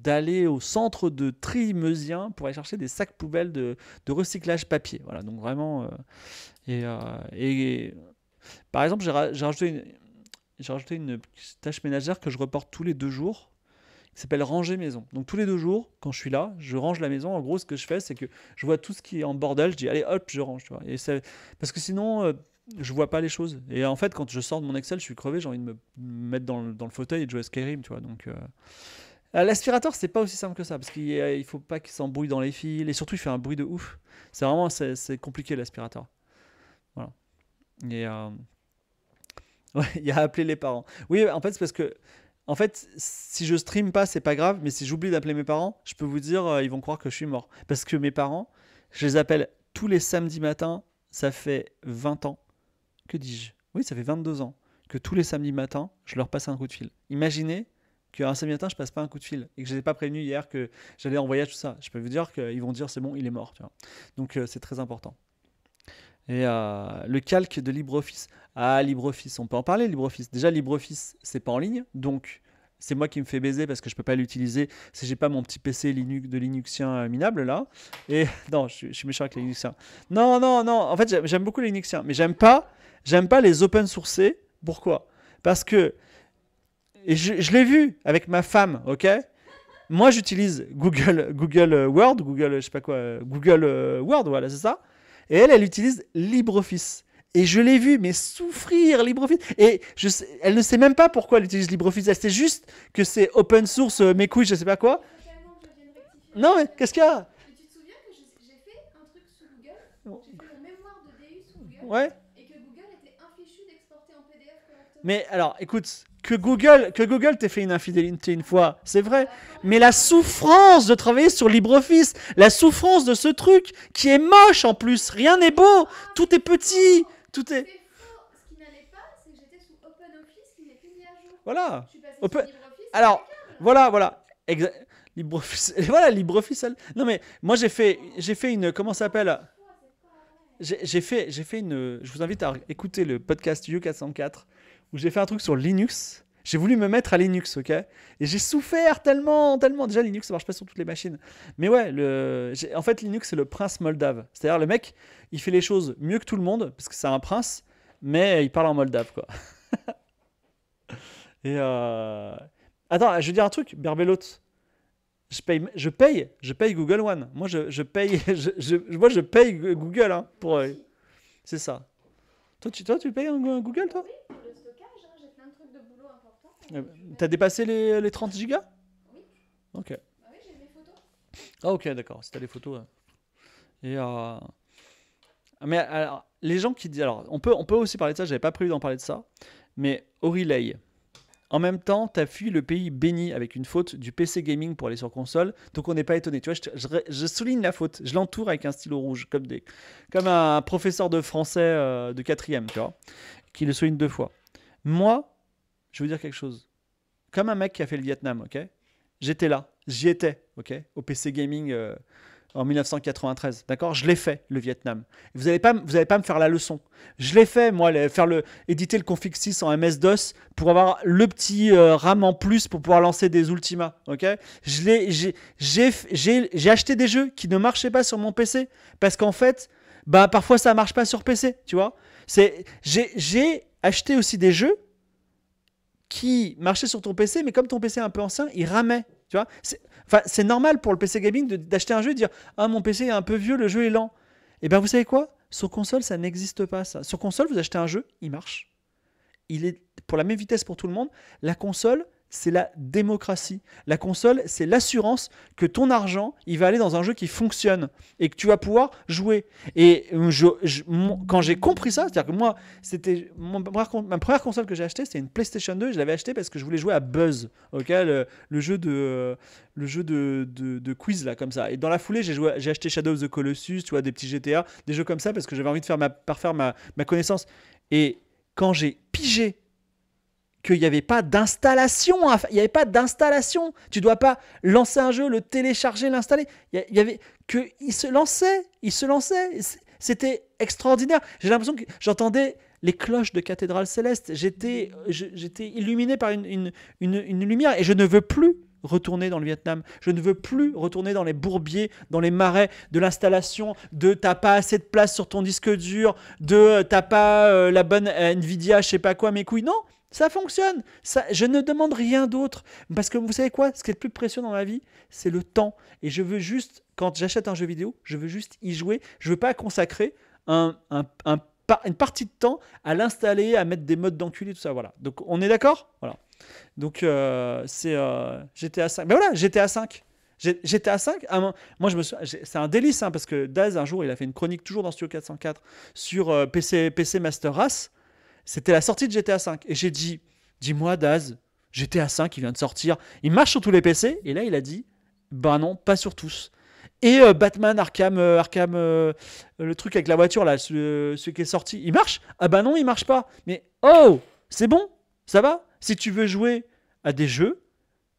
[SPEAKER 1] d'aller au centre de Trimeusien pour aller chercher des sacs poubelles de, de recyclage papier. Voilà, donc vraiment. Euh, et, par exemple, j'ai, rajouté une, j'ai rajouté une tâche ménagère que je reporte tous les deux jours s'appelle Ranger Maison. Donc tous les deux jours, quand je suis là, je range la maison. En gros, ce que je fais, c'est que je vois tout ce qui est en bordel, je dis allez hop, je range. Tu vois. Et Parce que sinon, je euh, je vois pas les choses. Et en fait, quand je sors de mon Excel, je suis crevé, j'ai envie de me mettre dans le, dans le fauteuil et de jouer à Skyrim. Tu vois. Donc. Euh, euh, l'aspirateur, c'est pas aussi simple que ça, parce qu'il ne faut pas qu'il s'embrouille dans les fils, et surtout il fait un bruit de ouf. C'est vraiment c'est, compliqué l'aspirateur. Voilà. Et *laughs* il y a appelé les parents. Oui, en fait, c'est parce que en fait, si je stream pas, c'est pas grave, mais si j'oublie d'appeler mes parents, je peux vous dire, euh, ils vont croire que je suis mort. Parce que mes parents, je les appelle tous les samedis matins, ça fait 20 ans. Que dis-je Oui, ça fait 22 ans que tous les samedis matins, je leur passe un coup de fil. Imaginez qu'un samedi matin, je passe pas un coup de fil et que je n'ai pas prévenu hier que j'allais en voyage, tout ça. Je peux vous dire qu'ils vont dire c'est bon, il est mort. Donc euh, c'est très important. Et euh, le calque de LibreOffice. Ah, LibreOffice, on peut en parler, LibreOffice. Déjà, LibreOffice, c'est pas en ligne, donc c'est moi qui me fais baiser parce que je peux pas l'utiliser si j'ai pas mon petit PC Linux de Linuxien euh, minable là. Et *laughs* non, je, suis méchant avec les Linuxiens. Non, non, non. En fait, j'aime beaucoup les Linuxiens, mais j'aime pas, j'aime pas les open sourcés. Pourquoi Parce que et je, je l'ai vu avec ma femme, ok. Moi, j'utilise Google, Google euh, Word, Google, je sais pas quoi, Google Word, voilà, c'est ça. Et elle, elle utilise LibreOffice. Et je l'ai vu, mais souffrir LibreOffice. Et je elle ne sait même pas pourquoi elle utilise LibreOffice. Elle sait juste que c'est open source, euh, mes couilles, je ne sais pas quoi. Non, mais qu'est-ce qu'il y a Tu te souviens que j'ai fait un truc sous Google oh. J'ai fait le mémoire de DU sous Google. Ouais. Et que Google était fichu d'exporter en PDF correctement. Mais alors, écoute, que Google, que Google t'ait fait une infidélité une fois, c'est vrai. Mais la souffrance de travailler sur LibreOffice, la souffrance de ce truc qui est moche en plus, rien n'est beau, tout est petit, tout est. Voilà. Alors, voilà, voilà. LibreOffice. *laughs* Voilà, LibreOffice. Non mais moi j'ai fait, j'ai fait une, comment ça s'appelle J'ai fait, j'ai fait une. Je vous invite à écouter le podcast U404 où j'ai fait un truc sur Linux. J'ai voulu me mettre à Linux, ok Et j'ai souffert tellement, tellement. Déjà, Linux, ça marche pas sur toutes les machines. Mais ouais, le... en fait, Linux, c'est le prince moldave. C'est-à-dire, le mec, il fait les choses mieux que tout le monde, parce que c'est un prince, mais il parle en moldave, quoi. *laughs* Et. Euh, attends, je vais dire un truc, Berbelote. Je paye, je paye, Google One. Moi, je, je paye, *laughs* moi, je paye Google, hein, pour. Euh, c'est ça. Toi, tu, toi, tu payes Google, toi de boulot important. Eh ben, t'as dépassé les, les 30 gigas Oui. Ok. Bah oui, j'ai des photos. Ah, ok, d'accord. Si t'as des photos. Et. Euh, mais alors, les gens qui disent. Alors, on peut, on peut aussi parler de ça, j'avais pas prévu d'en parler de ça. Mais au En même temps, t'as fui le pays béni avec une faute du PC gaming pour aller sur console, donc on n'est pas étonné. Tu vois, je, je, souligne la faute, je l'entoure avec un stylo rouge, comme, des, comme un professeur de français euh, de quatrième, tu vois, qui le souligne deux fois. Moi, je vais vous dire quelque chose. Comme un mec qui a fait le Vietnam, ok J'étais là, j'y étais, ok Au PC Gaming euh, en 1993, d'accord Je l'ai fait, le Vietnam. Vous n'allez pas, vous pas me faire la leçon. Je l'ai fait, moi, faire le, éditer le config 6 en MS-DOS pour avoir le petit euh, RAM en plus pour pouvoir lancer des Ultima, ok J'ai acheté des jeux qui ne marchaient pas sur mon PC parce qu'en fait, bah, parfois ça marche pas sur PC, tu vois j'ai acheté aussi des jeux qui marchait sur ton PC, mais comme ton PC est un peu ancien, il ramait. Tu vois c'est normal pour le PC gaming d'acheter un jeu et de dire Ah, mon PC est un peu vieux, le jeu est lent. Et eh bien, vous savez quoi Sur console, ça n'existe pas. Ça. Sur console, vous achetez un jeu, il marche. Il est pour la même vitesse pour tout le monde. La console, c'est la démocratie. La console, c'est l'assurance que ton argent, il va aller dans un jeu qui fonctionne et que tu vas pouvoir jouer. Et euh, quand j'ai compris ça, c'est-à-dire que moi, c'était ma première console que j'ai achetée, c'était une PlayStation 2. Je l'avais achetée parce que je voulais jouer à Buzz, le, jeu de euh, le jeu de, quiz là comme ça. Et dans la foulée, j'ai acheté Shadows of the Colossus, tu vois, des petits GTA, des jeux comme ça parce que j'avais envie de faire ma, parfaire ma, ma connaissance. Et quand j'ai pigé qu'il n'y avait pas d'installation. Il n'y avait pas d'installation. Tu ne dois pas lancer un jeu, le télécharger, l'installer. Il y avait que il se lançait, il se lançait. C'était extraordinaire. J'ai l'impression que j'entendais les cloches de cathédrale céleste. J'étais, illuminé par une, lumière et je ne veux plus retourner dans le Vietnam. Je ne veux plus retourner dans les bourbiers, dans les marais de l'installation, de t'as pas assez de place sur ton disque dur, de t'as pas euh, la bonne euh, Nvidia, je sais pas quoi, mes couilles. Non, ça fonctionne. Ça, je ne demande rien d'autre. Parce que vous savez quoi Ce qui est le plus précieux dans ma vie, c'est le temps. Et je veux juste, quand j'achète un jeu vidéo, je veux juste y jouer. Je ne veux pas consacrer une partie de temps à l'installer, à mettre des modes d'enculé, tout ça. Voilà. Donc on est d'accord Voilà. Donc euh, c'est J'étais GTA 5. Mais voilà, GTA 5. GTA 5, moi je me c'est un délice hein, parce que Daz un jour il a fait une chronique toujours dans Studio 404 sur euh, PC, PC Master Race c'était la sortie de GTA V. Et j'ai dit, dis-moi Daz, GTA V, il vient de sortir. Il marche sur tous les PC. Et là, il a dit, ben non, pas sur tous. Et euh, Batman Arkham, euh, Arkham euh, le truc avec la voiture, là, ce, qui est sorti, il marche Ah bah non, il marche pas. Mais oh, c'est bon, ça va Si tu veux jouer à des jeux,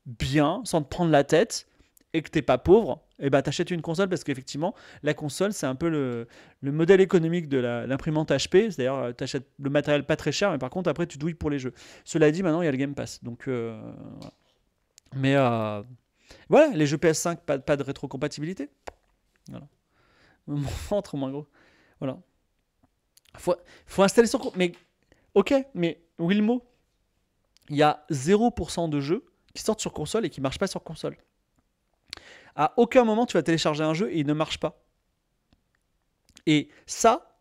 [SPEAKER 1] bien, sans te prendre la tête, et que t'es pas pauvre, et eh bah ben, t'achètes une console parce qu'effectivement, la console, c'est un peu le, le, modèle économique de l'imprimante HP. C'est-à-dire, euh, t'achètes le matériel pas très cher, mais par contre, après, tu douilles pour les jeux. Cela dit, maintenant, il y a le Game Pass. Donc, euh, Mais euh, voilà, les jeux PS5, pas, pas de rétrocompatibilité. Voilà. Mon *laughs* ventre, moins gros. Voilà. Faut, faut installer sur Mais, ok, mais Wilmo, il y a 0% de jeux qui sortent sur console et qui marchent pas sur console. À aucun moment tu vas télécharger un jeu et il ne marche pas. Et ça,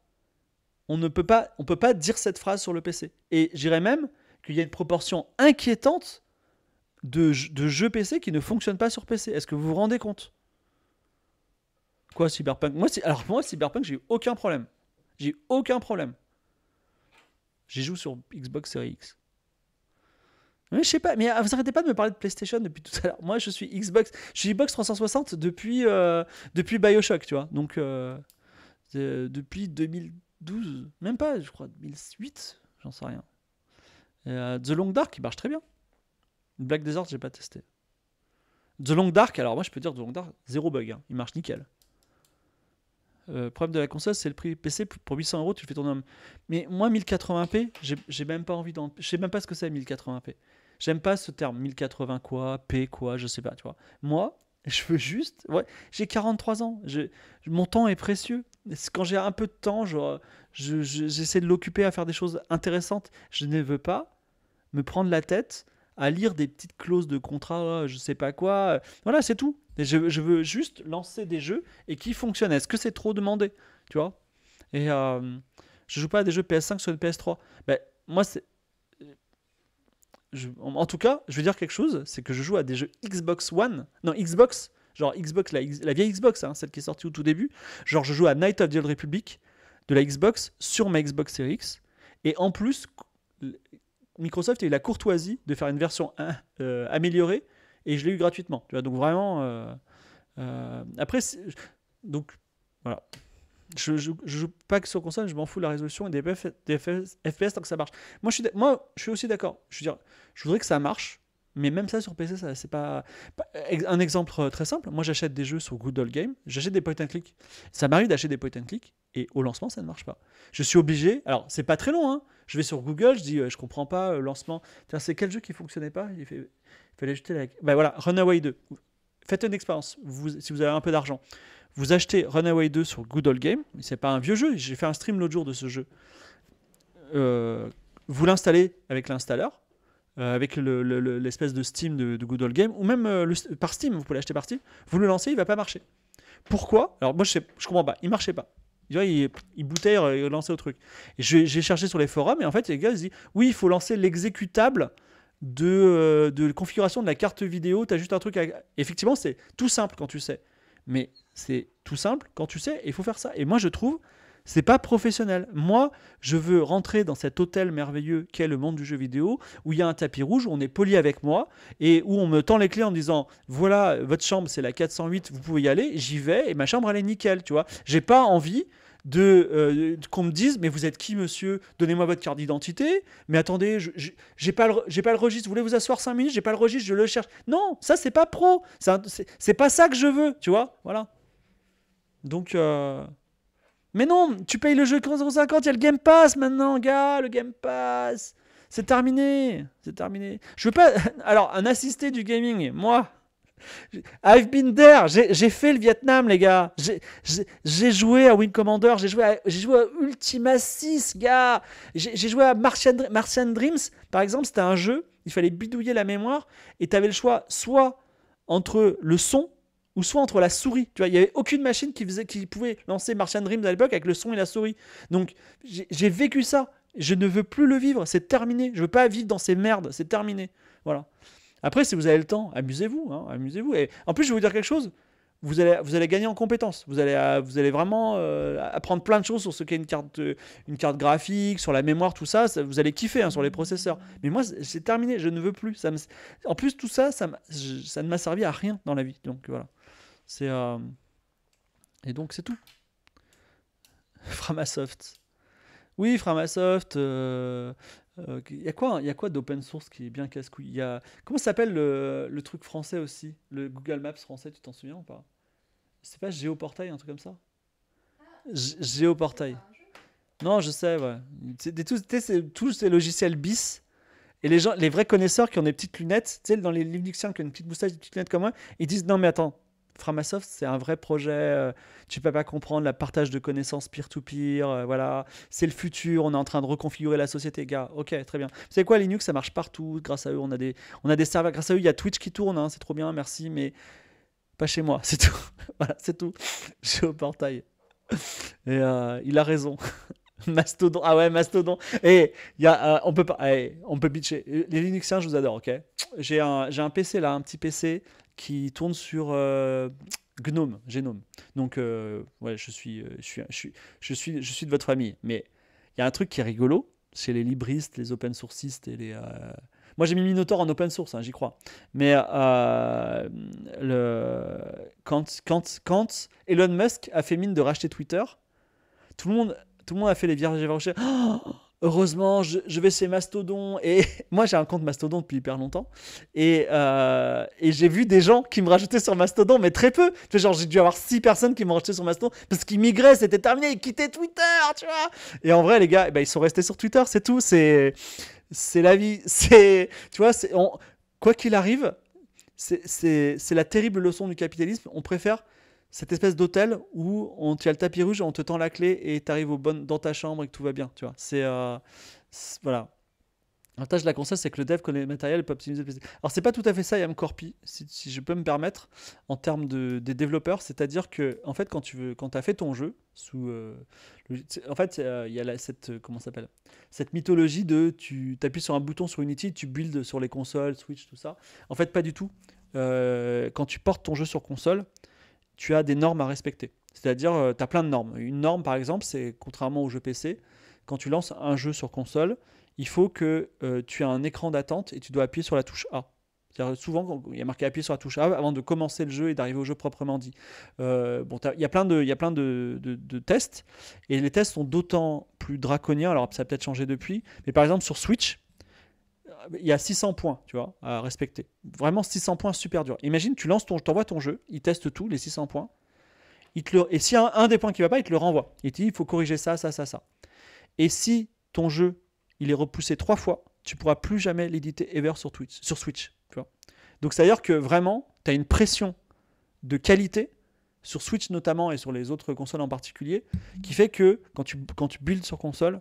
[SPEAKER 1] on ne peut pas, on peut pas dire cette phrase sur le PC. Et j'irais même qu'il y a une proportion inquiétante de, jeux PC qui ne fonctionnent pas sur PC. Est-ce que vous vous rendez compte Quoi, Cyberpunk moi, Alors moi, Cyberpunk, j'ai eu aucun problème. J'ai eu aucun problème. J'y joue sur Xbox Series X. Je sais pas, mais ah, vous arrêtez pas de me parler de PlayStation depuis tout à l'heure. Moi, je suis Xbox, je suis Xbox 360 depuis, euh, depuis Bioshock, tu vois. Donc, euh, depuis 2012, même pas, je crois, 2008, j'en sais rien. Euh, The Long Dark, il marche très bien. Black Desert, j'ai pas testé. The Long Dark, alors moi, je peux dire The Long Dark, zéro bug, hein. il marche nickel. problème de la console, c'est le prix PC pour 800 euros, tu fais ton homme. Mais moi, 1080p, j'ai même pas envie d'en. Je sais même pas ce que c'est 1080p. J'aime pas ce terme 1080 quoi, P quoi, je sais pas, tu vois. Moi, *laughs* je veux juste. Ouais, j'ai 43 ans. Je, mon temps est précieux. Quand j'ai un peu de temps, j'essaie je, de l'occuper à faire des choses intéressantes. Je ne veux pas me prendre la tête à lire des petites clauses de contrat, euh, je sais pas quoi. Euh, voilà, c'est tout. Je, je, veux juste lancer des jeux et qui fonctionnent. Est-ce que c'est trop demandé Tu vois Et euh, je joue pas à des jeux PS5 sur une PS3. Ben, moi, c'est en tout cas, je veux dire quelque chose, c'est que je joue à des jeux Xbox One, non Xbox, genre Xbox, la, vieille Xbox, hein, celle qui est sortie au tout début. Genre, je joue à Night of the Republic de la Xbox sur ma Xbox Series X. Et en plus, Microsoft a eu la courtoisie de faire une version euh, améliorée et je l'ai eu gratuitement. Tu vois, donc vraiment. Euh, euh, après, donc voilà. Je, je, joue pas que sur console, je m'en fous de la résolution et des, FPS tant que ça marche. Moi, je suis, moi, je suis aussi d'accord. Je veux dire, je voudrais que ça marche, mais même ça sur PC, ça, c'est pas, Un exemple euh, très simple, moi j'achète des jeux sur Google Old Game, j'achète des point and click. Ça m'arrive d'acheter des point and click et au lancement, ça ne marche pas. Je suis obligé, alors c'est pas très long, hein. je vais sur Google, je dis euh, je comprends pas, euh, lancement. c'est quel jeu qui fonctionnait pas Il, fallait jeter la. Ben voilà, Runaway 2. Faites une expérience si vous avez un peu d'argent. Vous achetez Runaway 2 sur Good Game, mais c'est pas un vieux jeu, j'ai fait un stream l'autre jour de ce jeu. Euh, vous l'installez avec l'installeur, euh, avec l'espèce de Steam de, de, Good Game, ou même euh, le, par Steam, vous pouvez l'acheter par Steam, vous le lancez, il va pas marcher. Pourquoi Alors moi je, sais, je comprends pas, il marchait pas. il, il boutait, il lançait au truc. j'ai cherché sur les forums, et en fait, les gars, se disent Oui, il faut lancer l'exécutable de, de configuration de la carte vidéo, tu as juste un truc à... Effectivement, c'est tout simple quand tu sais. Mais c'est tout simple, quand tu sais, il faut faire ça. Et moi, je trouve, c'est pas professionnel. Moi, je veux rentrer dans cet hôtel merveilleux qu'est le monde du jeu vidéo, où il y a un tapis rouge, où on est poli avec moi, et où on me tend les clés en disant voilà, votre chambre c'est la 408, vous pouvez y aller, j'y vais, et ma chambre elle est nickel, tu vois. J'ai pas envie de euh, qu'on me dise mais vous êtes qui monsieur donnez-moi votre carte d'identité mais attendez j'ai pas j'ai pas le registre vous voulez vous asseoir 5 minutes j'ai pas le registre je le cherche non ça c'est pas pro c'est pas ça que je veux tu vois voilà donc euh, mais non tu payes le jeu 150, il y a le Game Pass maintenant gars le Game Pass c'est terminé c'est terminé je veux pas *laughs* alors un assisté du gaming moi I've been there, j'ai fait le Vietnam, les gars. J'ai joué à Wind Commander, j'ai joué, à, joué à Ultima 6, gars. J'ai joué à Martian, Dreams, par exemple, c'était un jeu, il fallait bidouiller la mémoire et tu avais le choix soit entre le son ou soit entre la souris. Tu vois, il n'y avait aucune machine qui, faisait, qui pouvait lancer Martian Dreams à l'époque avec le son et la souris. Donc j'ai vécu ça. Je ne veux plus le vivre, c'est terminé. Je veux pas vivre dans ces merdes, c'est terminé. Voilà. Après, si vous avez le temps, amusez-vous, hein, amusez-vous. Et en plus, je vais vous dire quelque chose. Vous allez, vous allez gagner en compétences. Vous allez, euh, vous allez vraiment euh, apprendre plein de choses sur ce qu'est une carte, euh, une carte graphique, sur la mémoire, tout ça. vous allez kiffer hein, sur les processeurs. Mais moi, c'est terminé. Je ne veux plus. en plus, tout ça, ça, ne m'a servi à rien dans la vie. Donc voilà. C'est et donc c'est tout. *laughs* Framasoft. Oui, Framasoft, euh, il y a quoi, quoi d'open source qui est bien casse-couille y a... Comment s'appelle le, truc français aussi Le Google Maps français, tu t'en souviens ou pas C'est pas Géoportail, un truc comme ça Géoportail. Non, je sais, ouais. tous, ces logiciels bis. Et les gens, les vrais connaisseurs qui ont des petites lunettes, tu sais, dans les livres qui ont une petite moustache, des petites lunettes comme moi, ils disent non mais attends, Framasoft, c'est un vrai projet. Euh, tu peux pas comprendre la partage de connaissances peer-to-peer. Euh, voilà, c'est le futur. On est en train de reconfigurer la société, gars. Ok, très bien. C'est quoi Linux Ça marche partout. Grâce à eux, on a des, on a des serveurs. Grâce à eux, il y a Twitch qui tourne. Hein. c'est trop bien. Merci, mais pas chez moi. *laughs* C'est tout. voilà, c'est tout. Je suis *laughs* au portail. Et euh, il a raison. *laughs* Mastodon. Ah ouais, Mastodon. Et eh, il on peut pas, eh, on peut bitcher. Les Linuxiens, je vous adore, ok. J'ai un, j'ai un PC là, un petit PC qui tourne sur euh, Gnome, Génome. Donc, euh, ouais, je suis, euh, je, suis, je, suis, je, suis, je suis de votre famille. Mais il y a un truc qui est rigolo chez les libristes, les open sourcistes et les. Moi, j'ai mis Minotaur en open source, hein, j'y crois. Mais le... quand, quand, quand Elon Musk a fait mine de racheter Twitter, tout le monde, tout le monde a fait les vierges et *gasps* oh heureusement, je, vais chez Mastodon. Et *laughs* moi, j'ai un compte Mastodon depuis hyper longtemps. Euh, et, j'ai vu des gens qui me rajoutaient sur Mastodon, mais très peu. Tu vois, genre, j'ai dû avoir 6 personnes qui m'ont rajouté sur Mastodon parce qu'ils migraient, c'était terminé, ils quittaient Twitter, tu vois. Et en vrai, les gars, eh ben, ils sont restés sur Twitter, c'est tout. C'est, c'est la vie. *laughs* C'est, tu vois, c'est, quoi qu'il arrive, c'est la terrible leçon du capitalisme. On préfère cette espèce d'hôtel où on tu as le tapis rouge, on te tend la clé et tu arrives dans ta chambre et que tout va bien, tu vois. C'est euh, voilà. L'avantage de la console, c'est que le dev connaît le matériel et peut optimiser. Alors c'est pas tout à fait ça, un Corpi, si, je peux me permettre, en termes des développeurs, c'est-à-dire que en fait quand tu veux, quand as fait ton jeu sous, euh, en fait euh, il y a cette comment s'appelle, cette mythologie de tu appuies sur un bouton sur Unity, tu builds sur les consoles, Switch, tout ça. En fait pas du tout. quand tu portes ton jeu sur console, tu as des normes à respecter. C'est-à-dire, euh, tu as plein de normes. Une norme, par exemple, c'est contrairement au jeu PC, quand tu lances un jeu sur console, il faut que euh, tu aies un écran d'attente et tu dois appuyer sur la touche A. souvent, il y a marqué appuyer sur la touche A avant de commencer le jeu et d'arriver au jeu proprement dit. Euh, il y a plein, de, plein de, de, tests, et les tests sont d'autant plus draconiens, alors ça a peut-être changé depuis, mais par exemple sur Switch, il y a 600 points, tu vois, à respecter. Vraiment 600 points super dur. Imagine, tu lances ton, envoies ton jeu, il teste tout, les 600 points. Il te et si un, des points qui va pas, il te le renvoie. Il te dit, il faut corriger ça, ça, ça, ça. Et si ton jeu, il est repoussé trois fois, tu pourras plus jamais l'éditer ever sur Twitch, sur Switch. Donc c'est à dire que vraiment, tu as une pression de qualité sur Switch notamment et sur les autres consoles en particulier, qui fait que quand tu, quand tu builds sur console,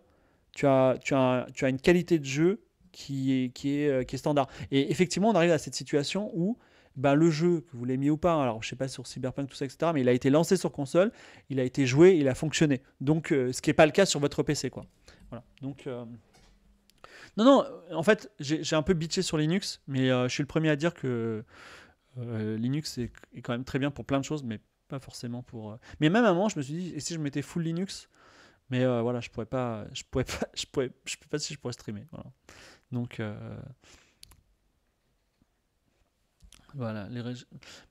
[SPEAKER 1] tu as, tu as, tu as une qualité de jeu qui est, qui est, euh, qui est standard. Et effectivement, on arrive à cette situation où ben, le jeu, que vous l'aimiez ou pas, hein, alors je sais pas sur Cyberpunk, tout ça, etc., mais il a été lancé sur console, il a été joué, il a fonctionné. Donc, euh, ce qui n'est pas le cas sur votre PC, quoi. Voilà. Donc. Euh, non, non, en fait, j'ai un peu bitché sur Linux, mais je suis le premier à dire que Linux est, quand même très bien pour plein de choses, mais pas forcément pour. Mais même à un moment, je me suis dit, et si je mettais full Linux mais voilà, je pourrais pas, je pourrais pas, je pourrais, je sais pas si je pourrais streamer. Voilà. Donc euh, voilà,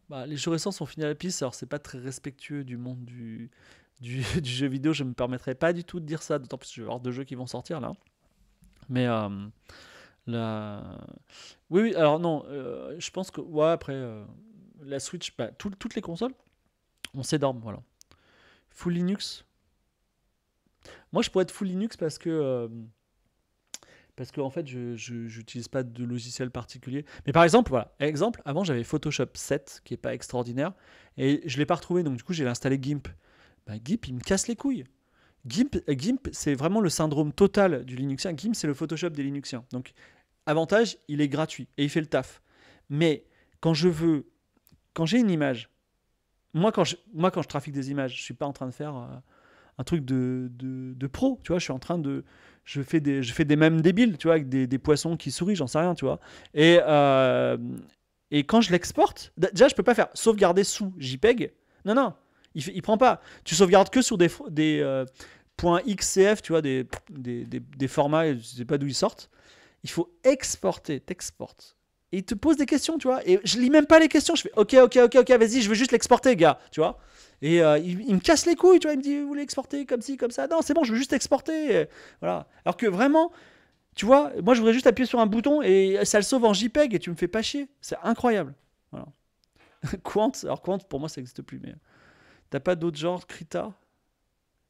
[SPEAKER 1] bah, les, jeux récents sont finis à la piste, alors c'est pas très respectueux du monde du, *laughs* du, jeu vidéo, je me permettrai pas du tout de dire ça, d'autant plus que je vais avoir deux jeux qui vont sortir là. Mais euh, oui, oui, alors non, euh, je pense que, ouais, après, la Switch, bah, toutes les consoles, on s'énorme, voilà. Full Linux. Moi, je pourrais être full Linux parce que parce qu'en en fait, je n'utilise pas de logiciel particulier. Mais par exemple, voilà, exemple, avant j'avais Photoshop 7, qui n'est pas extraordinaire, et je ne l'ai pas retrouvé, donc du coup j'ai installé GIMP. Bah, GIMP, il me casse les couilles. GIMP, euh, GIMP c'est vraiment le syndrome total du Linuxien. GIMP, c'est le Photoshop des Linuxiens. Donc, avantage, il est gratuit et il fait le taf. Mais quand je veux, quand j'ai une image, moi quand je, moi, quand je trafique des images, je ne suis pas en train de faire... Euh, un truc de, de, de, pro, tu vois, je suis en train de... Je fais des, je fais des mêmes débiles, tu vois, avec des, des poissons qui sourient, j'en sais rien, tu vois. Et, euh, et quand je l'exporte, déjà, je peux pas faire sauvegarder sous JPEG. Non, non, il, il prend pas. Tu sauvegardes que sur des, des euh, points XCF, tu vois, des, des, des, des formats, je sais pas d'où ils sortent. Il faut exporter, t'exportes et il te pose des questions, tu vois. Et je lis même pas les questions. Je fais OK, OK, OK, OK, vas-y, je veux juste l'exporter, gars, tu vois. Et euh, il, me casse les couilles, tu vois. Il me dit, vous voulez exporter comme ci, comme ça. Non, c'est bon, je veux juste exporter. voilà. Alors que vraiment, tu vois, moi, je voudrais juste appuyer sur un bouton et ça le sauve en JPEG et tu me fais pas chier. C'est incroyable. Voilà. *laughs* Quant, alors Quant, pour moi, ça n'existe plus, mais. Euh, t'as pas d'autres genres, Krita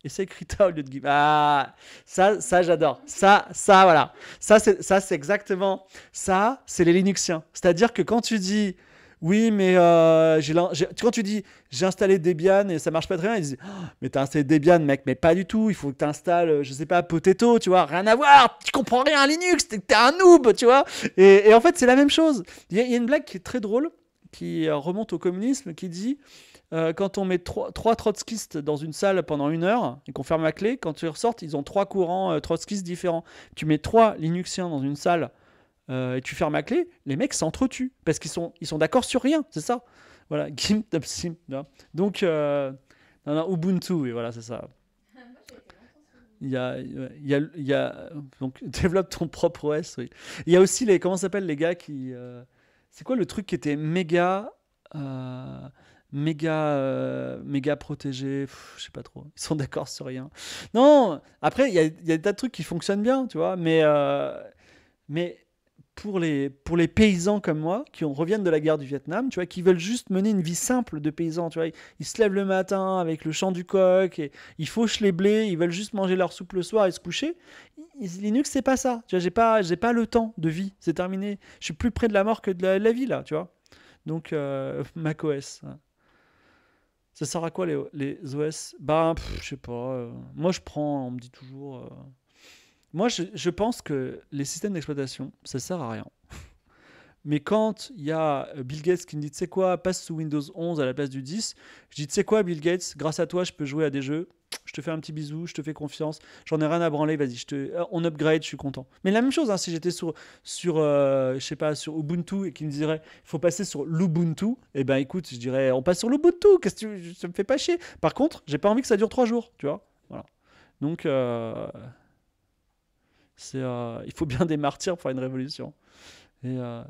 [SPEAKER 1] et c'est Krita au lieu de Ah, ça, ça j'adore. Ça, ça, voilà. Ça, c'est, ça, c'est exactement ça. C'est les Linuxiens. C'est-à-dire que quand tu dis oui, mais euh, j'ai, quand tu dis j'ai installé Debian et ça marche pas très bien, ils disent oh, mais t'as installé Debian, mec, mais pas du tout. Il faut que t'installes, euh, je sais pas, Potato, tu vois, rien à voir. Tu comprends rien à Linux. T'es, es un noob, tu vois. Et, en fait, c'est la même chose. Il y, a une blague qui est très drôle qui euh, remonte au communisme qui dit euh, quand on met trois, trotskistes dans une salle pendant une heure et qu'on ferme la clé, quand tu ressortent, ils ont trois courants euh, trotskistes différents. Tu mets trois Linuxiens dans une salle euh, et tu fermes la clé, les mecs s'entretuent parce qu'ils sont, ils sont d'accord sur rien, c'est ça. Voilà, *laughs* Gimp, Donc, Ubuntu, et voilà, c'est ça. Il y, a, il, y a, donc *laughs* développe ton propre OS. Il y a aussi les comment s'appellent les gars qui c'est quoi le truc qui était méga méga, euh, méga protégés. Je sais pas trop. Ils sont *laughs* d'accord sur rien. Non, après, il y a, des tas de trucs qui fonctionnent bien, tu vois. Mais, euh, mais pour, les, pour les paysans comme moi, qui ont reviennent de la guerre du Vietnam, tu vois, qui veulent juste mener une vie simple de paysan, tu vois. Ils, se lèvent le matin avec le chant du coq, et ils fauchent les blés, ils veulent juste manger leur soupe le soir et se coucher. Linux, c'est pas ça. Tu vois, j'ai pas, j'ai pas le temps de vie. C'est terminé. Je suis plus près de la mort que de la, vie, là, tu vois. Donc, euh, *laughs* macOS. Hein. Ça sert à quoi les, OS Bah, je sais pas. Euh, moi, je prends, on me dit toujours. Euh, moi, je, pense que les systèmes d'exploitation, ça sert à rien. *laughs* Mais quand il y a euh, Bill Gates qui me dit, tu sais quoi, passe sous Windows 11 à la place du 10, je dis, tu sais quoi, Bill Gates, grâce à toi, je peux jouer à des jeux je te fais un petit bisou, je te fais confiance, j'en ai rien à branler, vas-y, te, euh, on upgrade, je suis content. Mais la même chose, hein, si j'étais sur, sur euh, je sais pas, sur Ubuntu et qu'il me dirait, il faut passer sur l'Ubuntu, eh ben écoute, je dirais, on passe sur l'Ubuntu, qu'est-ce que ça me fait pas chier. Par contre, j'ai pas envie que ça dure trois jours, tu vois, voilà. Donc, euh, c'est, il faut bien des martyrs pour une révolution. Et, ah,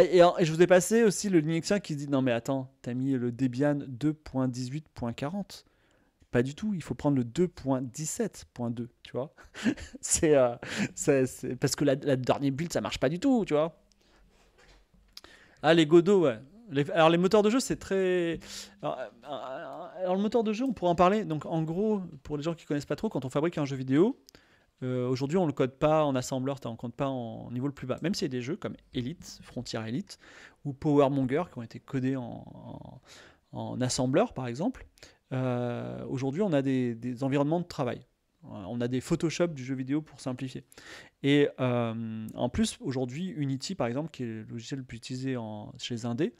[SPEAKER 1] et, je vous ai passé aussi le Linuxien qui dit non mais attends, t'as mis le Debian 2.18.40. Pas du tout, il faut prendre le 2.17.2, tu vois. *laughs* Euh, c'est, parce que la, dernière build, ça marche pas du tout, tu vois. Ah, les Godot, ouais. alors, les moteurs de jeu, c'est très. Euh, alors, le moteur de jeu, on pourrait en parler. Donc, en gros, pour les gens qui connaissent pas trop, quand on fabrique un jeu vidéo, euh, aujourd'hui, on le code pas en assembleur, on ne compte pas en niveau le plus bas. Même s'il y a des jeux comme Elite, Frontier Elite, ou Powermonger qui ont été codés en assembleur, par exemple, euh, aujourd'hui, on a des, environnements de travail. Euh, on a des Photoshop du jeu vidéo pour simplifier. Et euh, en plus, aujourd'hui, Unity, par exemple, qui est le logiciel le plus utilisé en, chez les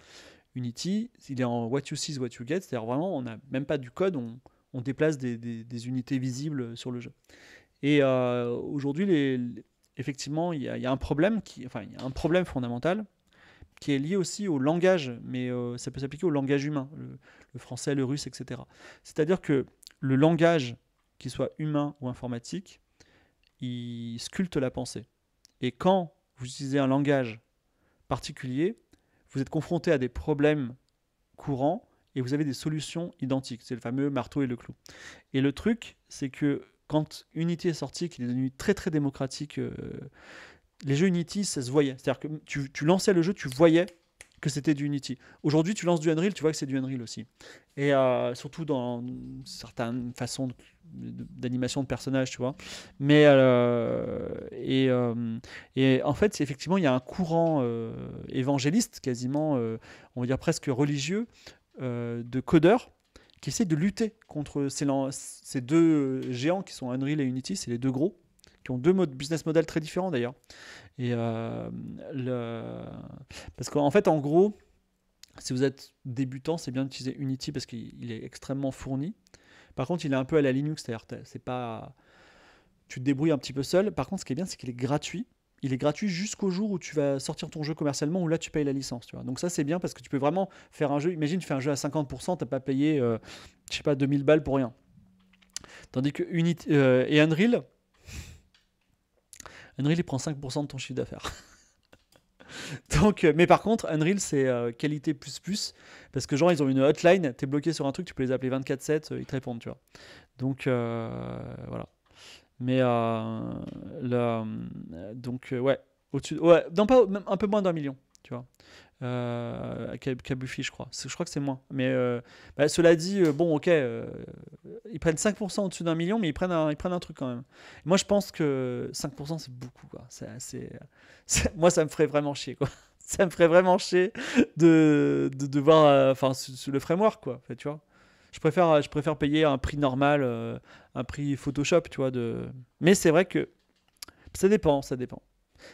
[SPEAKER 1] Unity, il est en what you see is what you get, c'est-à-dire vraiment, on n'a même pas du code, on, déplace des, unités visibles sur le jeu. Et aujourd'hui, les, effectivement, il y, a un problème, qui, enfin, il y a un problème fondamental qui est lié aussi au langage, mais euh, ça peut s'appliquer au langage humain, le, français, le russe, etc. C'est-à-dire que le langage, qu'il soit humain ou informatique, il sculpte la pensée. Et quand vous utilisez un langage particulier, vous êtes confronté à des problèmes courants et vous avez des solutions identiques. C'est le fameux marteau et le clou. Et le truc, c'est que quand Unity est sorti, qui est devenu très très démocratique, euh, les jeux Unity, ça se voyait. C'est-à-dire que tu, lançais le jeu, tu voyais que c'était du Unity. Aujourd'hui, tu lances du Unreal, tu vois que c'est du Unreal aussi. Et euh, surtout dans certaines façons d'animation de, personnages, tu vois. Mais euh, euh, et, en fait, effectivement, il y a un courant évangéliste, quasiment, on va dire presque religieux, de codeurs qui essayent de lutter contre ces, ces deux géants qui sont Unreal et Unity, c'est les deux gros qui ont deux modes, business models très différents d'ailleurs. Et euh, Parce qu'en fait, en gros, si vous êtes débutant, c'est bien d'utiliser Unity parce qu'il est extrêmement fourni. Par contre, il est un peu à la Linux, c'est-à-dire c'est pas... tu te débrouilles un petit peu seul. Par contre, ce qui est bien, c'est qu'il est gratuit. Il est gratuit jusqu'au jour où tu vas sortir ton jeu commercialement, où là tu payes la licence. Tu vois. Donc ça c'est bien parce que tu peux vraiment faire un jeu. Imagine, tu fais un jeu à 50%, t'as pas payé, euh, je sais pas, 2000 balles pour rien. Tandis que Unity euh, et Unreal, Unreal, il prend 5% de ton chiffre d'affaires. *laughs* Donc, euh, mais par contre, Unreal, c'est euh, qualité plus plus. Parce que, genre, ils ont une hotline, t'es bloqué sur un truc, tu peux les appeler 24-7, euh, ils te répondent, tu vois. Donc, voilà. Mais, euh, donc, ouais, au-dessus. Ouais, pas, un peu moins d'un million, tu vois à euh, Kabuffi, je crois. Je crois que c'est moins. Mais euh, bah, cela dit, euh, bon, ok, ils prennent 5% au-dessus d'un million, mais ils prennent, un, ils prennent un truc quand même. moi, je pense que 5%, c'est beaucoup. Quoi. C'est assez, moi, ça me ferait vraiment chier. Quoi. *laughs* Ça me ferait vraiment chier de, de, de voir enfin le framework. Quoi, fait, tu vois je, préfère, je préfère payer un prix normal, un prix Photoshop. Tu vois, de... Mais c'est vrai que ça dépend, ça dépend.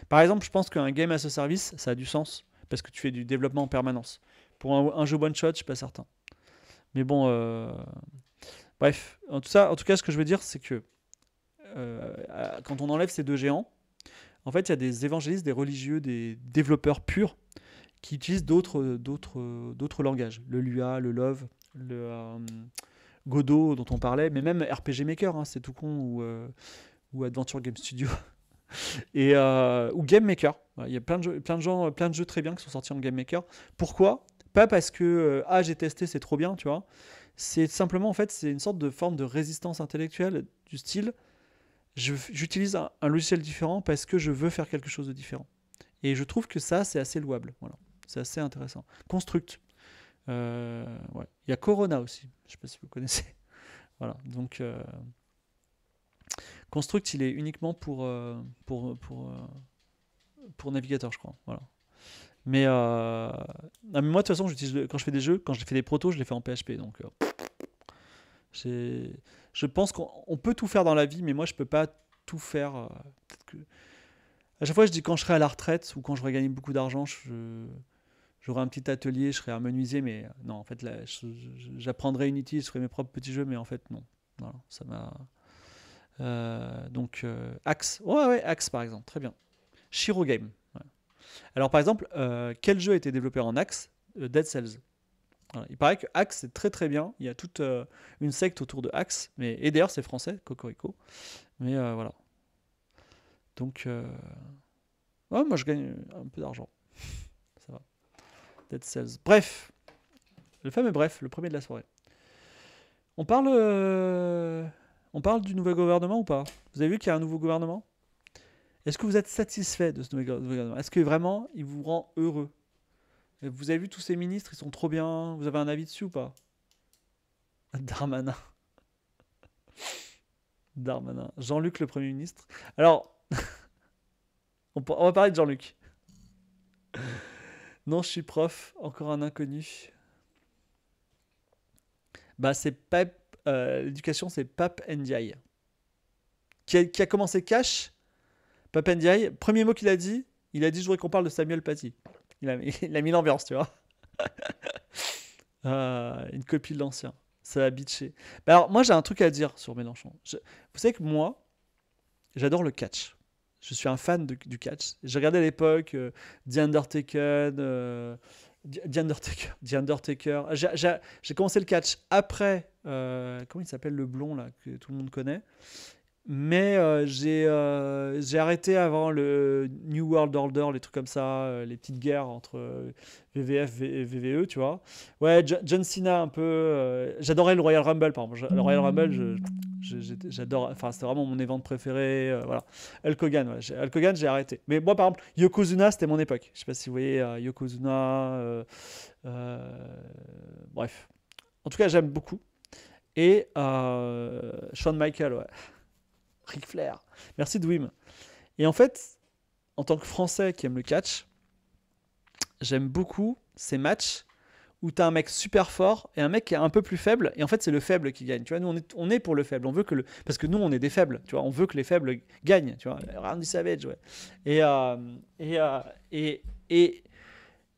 [SPEAKER 1] Par exemple, je pense qu'un game à ce service, ça a du sens parce que tu fais du développement en permanence. Pour un, jeu one shot, je ne suis pas certain. Mais bon, euh, bref, en tout, cas, ce que je veux dire, c'est que euh, quand on enlève ces deux géants, en fait, il y a des évangélistes, des religieux, des développeurs purs qui utilisent d'autres, d'autres, d'autres langages. Le Lua, le Love, le euh, Godot dont on parlait, mais même RPG Maker, hein, c'est tout con, ou Adventure Game Studio. *laughs* Et, euh, ou Game Maker. Il y a plein de, jeux, plein, de gens, plein de jeux très bien qui sont sortis en Game Maker. Pourquoi Pas parce que euh, ah, j'ai testé, c'est trop bien, tu vois. C'est simplement, en fait, c'est une sorte de forme de résistance intellectuelle du style j'utilise un, logiciel différent parce que je veux faire quelque chose de différent. Et je trouve que ça, c'est assez louable. Voilà. C'est assez intéressant. Construct. Euh, ouais. Il y a Corona aussi. Je ne sais pas si vous connaissez. *laughs* voilà. Donc. Construct, il est uniquement pour, euh, pour, pour, euh, pour navigateur, je crois. Voilà. Mais, euh, mais moi, de toute façon, j'utilise quand je fais des jeux, quand je fais des protos, je les fais en PHP. Donc, je pense qu'on peut tout faire dans la vie, mais moi, je peux pas tout faire. Que... À chaque fois, je dis quand je serai à la retraite ou quand j'aurai gagné beaucoup d'argent, je j'aurai un petit atelier, je serai un menuisier, mais non, en fait, j'apprendrai Unity, je ferai mes propres petits jeux, mais en fait, non. ça m'a. Euh, donc euh, Axe. Ouais, ouais, Axe par exemple, très bien. Shiro Game. Alors par exemple, euh, quel jeu a été développé en Axe Dead Cells. Il paraît que Axe c'est très très bien. Il y a toute une secte autour de Axe, mais et d'ailleurs c'est français, Cocorico. Mais voilà. Donc, moi je gagne un peu d'argent. *laughs* Ça va. Dead Cells. Bref, le fameux bref, le premier de la soirée. On parle on parle du nouvel gouvernement ou pas Vous avez vu qu'il y a un nouveau gouvernement Est-ce que vous êtes satisfait de ce nouveau gouvernement Est-ce que vraiment il vous rend heureux euh, Vous avez vu tous ces ministres, ils sont trop bien. Vous avez un avis dessus ou pas *laughs* Darmanin. *laughs* Darmanin. Jean-Luc le Premier ministre. Alors, *laughs* on, va parler de Jean-Luc. Non, je suis prof, encore un inconnu. Bah, c'est pas euh, l'éducation, c'est Pap Ndiaye. Qui a, qui a, commencé cash. Pap Ndiaye, premier mot qu'il a dit, il a dit Je voudrais qu'on parle de Samuel Paty. Il a, mis *laughs* l'ambiance, tu vois. *laughs* Euh, une copie de l'ancien. Ça a bitché. Bah alors, moi, j'ai un truc à dire sur Mélenchon. vous savez que moi, j'adore le catch. Je suis un fan du catch. J'ai regardé à l'époque euh, The Undertaker. The Undertaker. The Undertaker. J'ai commencé le catch après euh, comment il s'appelle le blond là que tout le monde connaît. Mais euh, j'ai euh, j'ai arrêté avant le New World Order, les trucs comme ça, les petites guerres entre VVF et VVE, tu vois. Ouais, John Cena un peu. J'adorais le Royal Rumble, par exemple. Le Royal Rumble, j'adore. Enfin, c'était vraiment mon événement préféré. voilà. Hulk Hogan, Hulk Hogan, j'ai arrêté. Mais moi, par exemple, Yokozuna, c'était mon époque. Je sais pas si vous voyez Yokozuna. bref. En tout cas, j'aime beaucoup et euh, Shawn Michael, ouais. *laughs* Ric Flair. Merci Dwim. Et en fait, en tant que Français qui aime le catch, j'aime beaucoup ces matchs où tu as un mec super fort et un mec qui est un peu plus faible. Et en fait, c'est le faible qui gagne. Tu vois, nous, on est, on est pour le faible. On veut que le... Parce que nous, on est des faibles. Tu vois, on veut que les faibles gagnent. Tu vois, Randy Savage, ouais. Et, euh, et, euh, et, et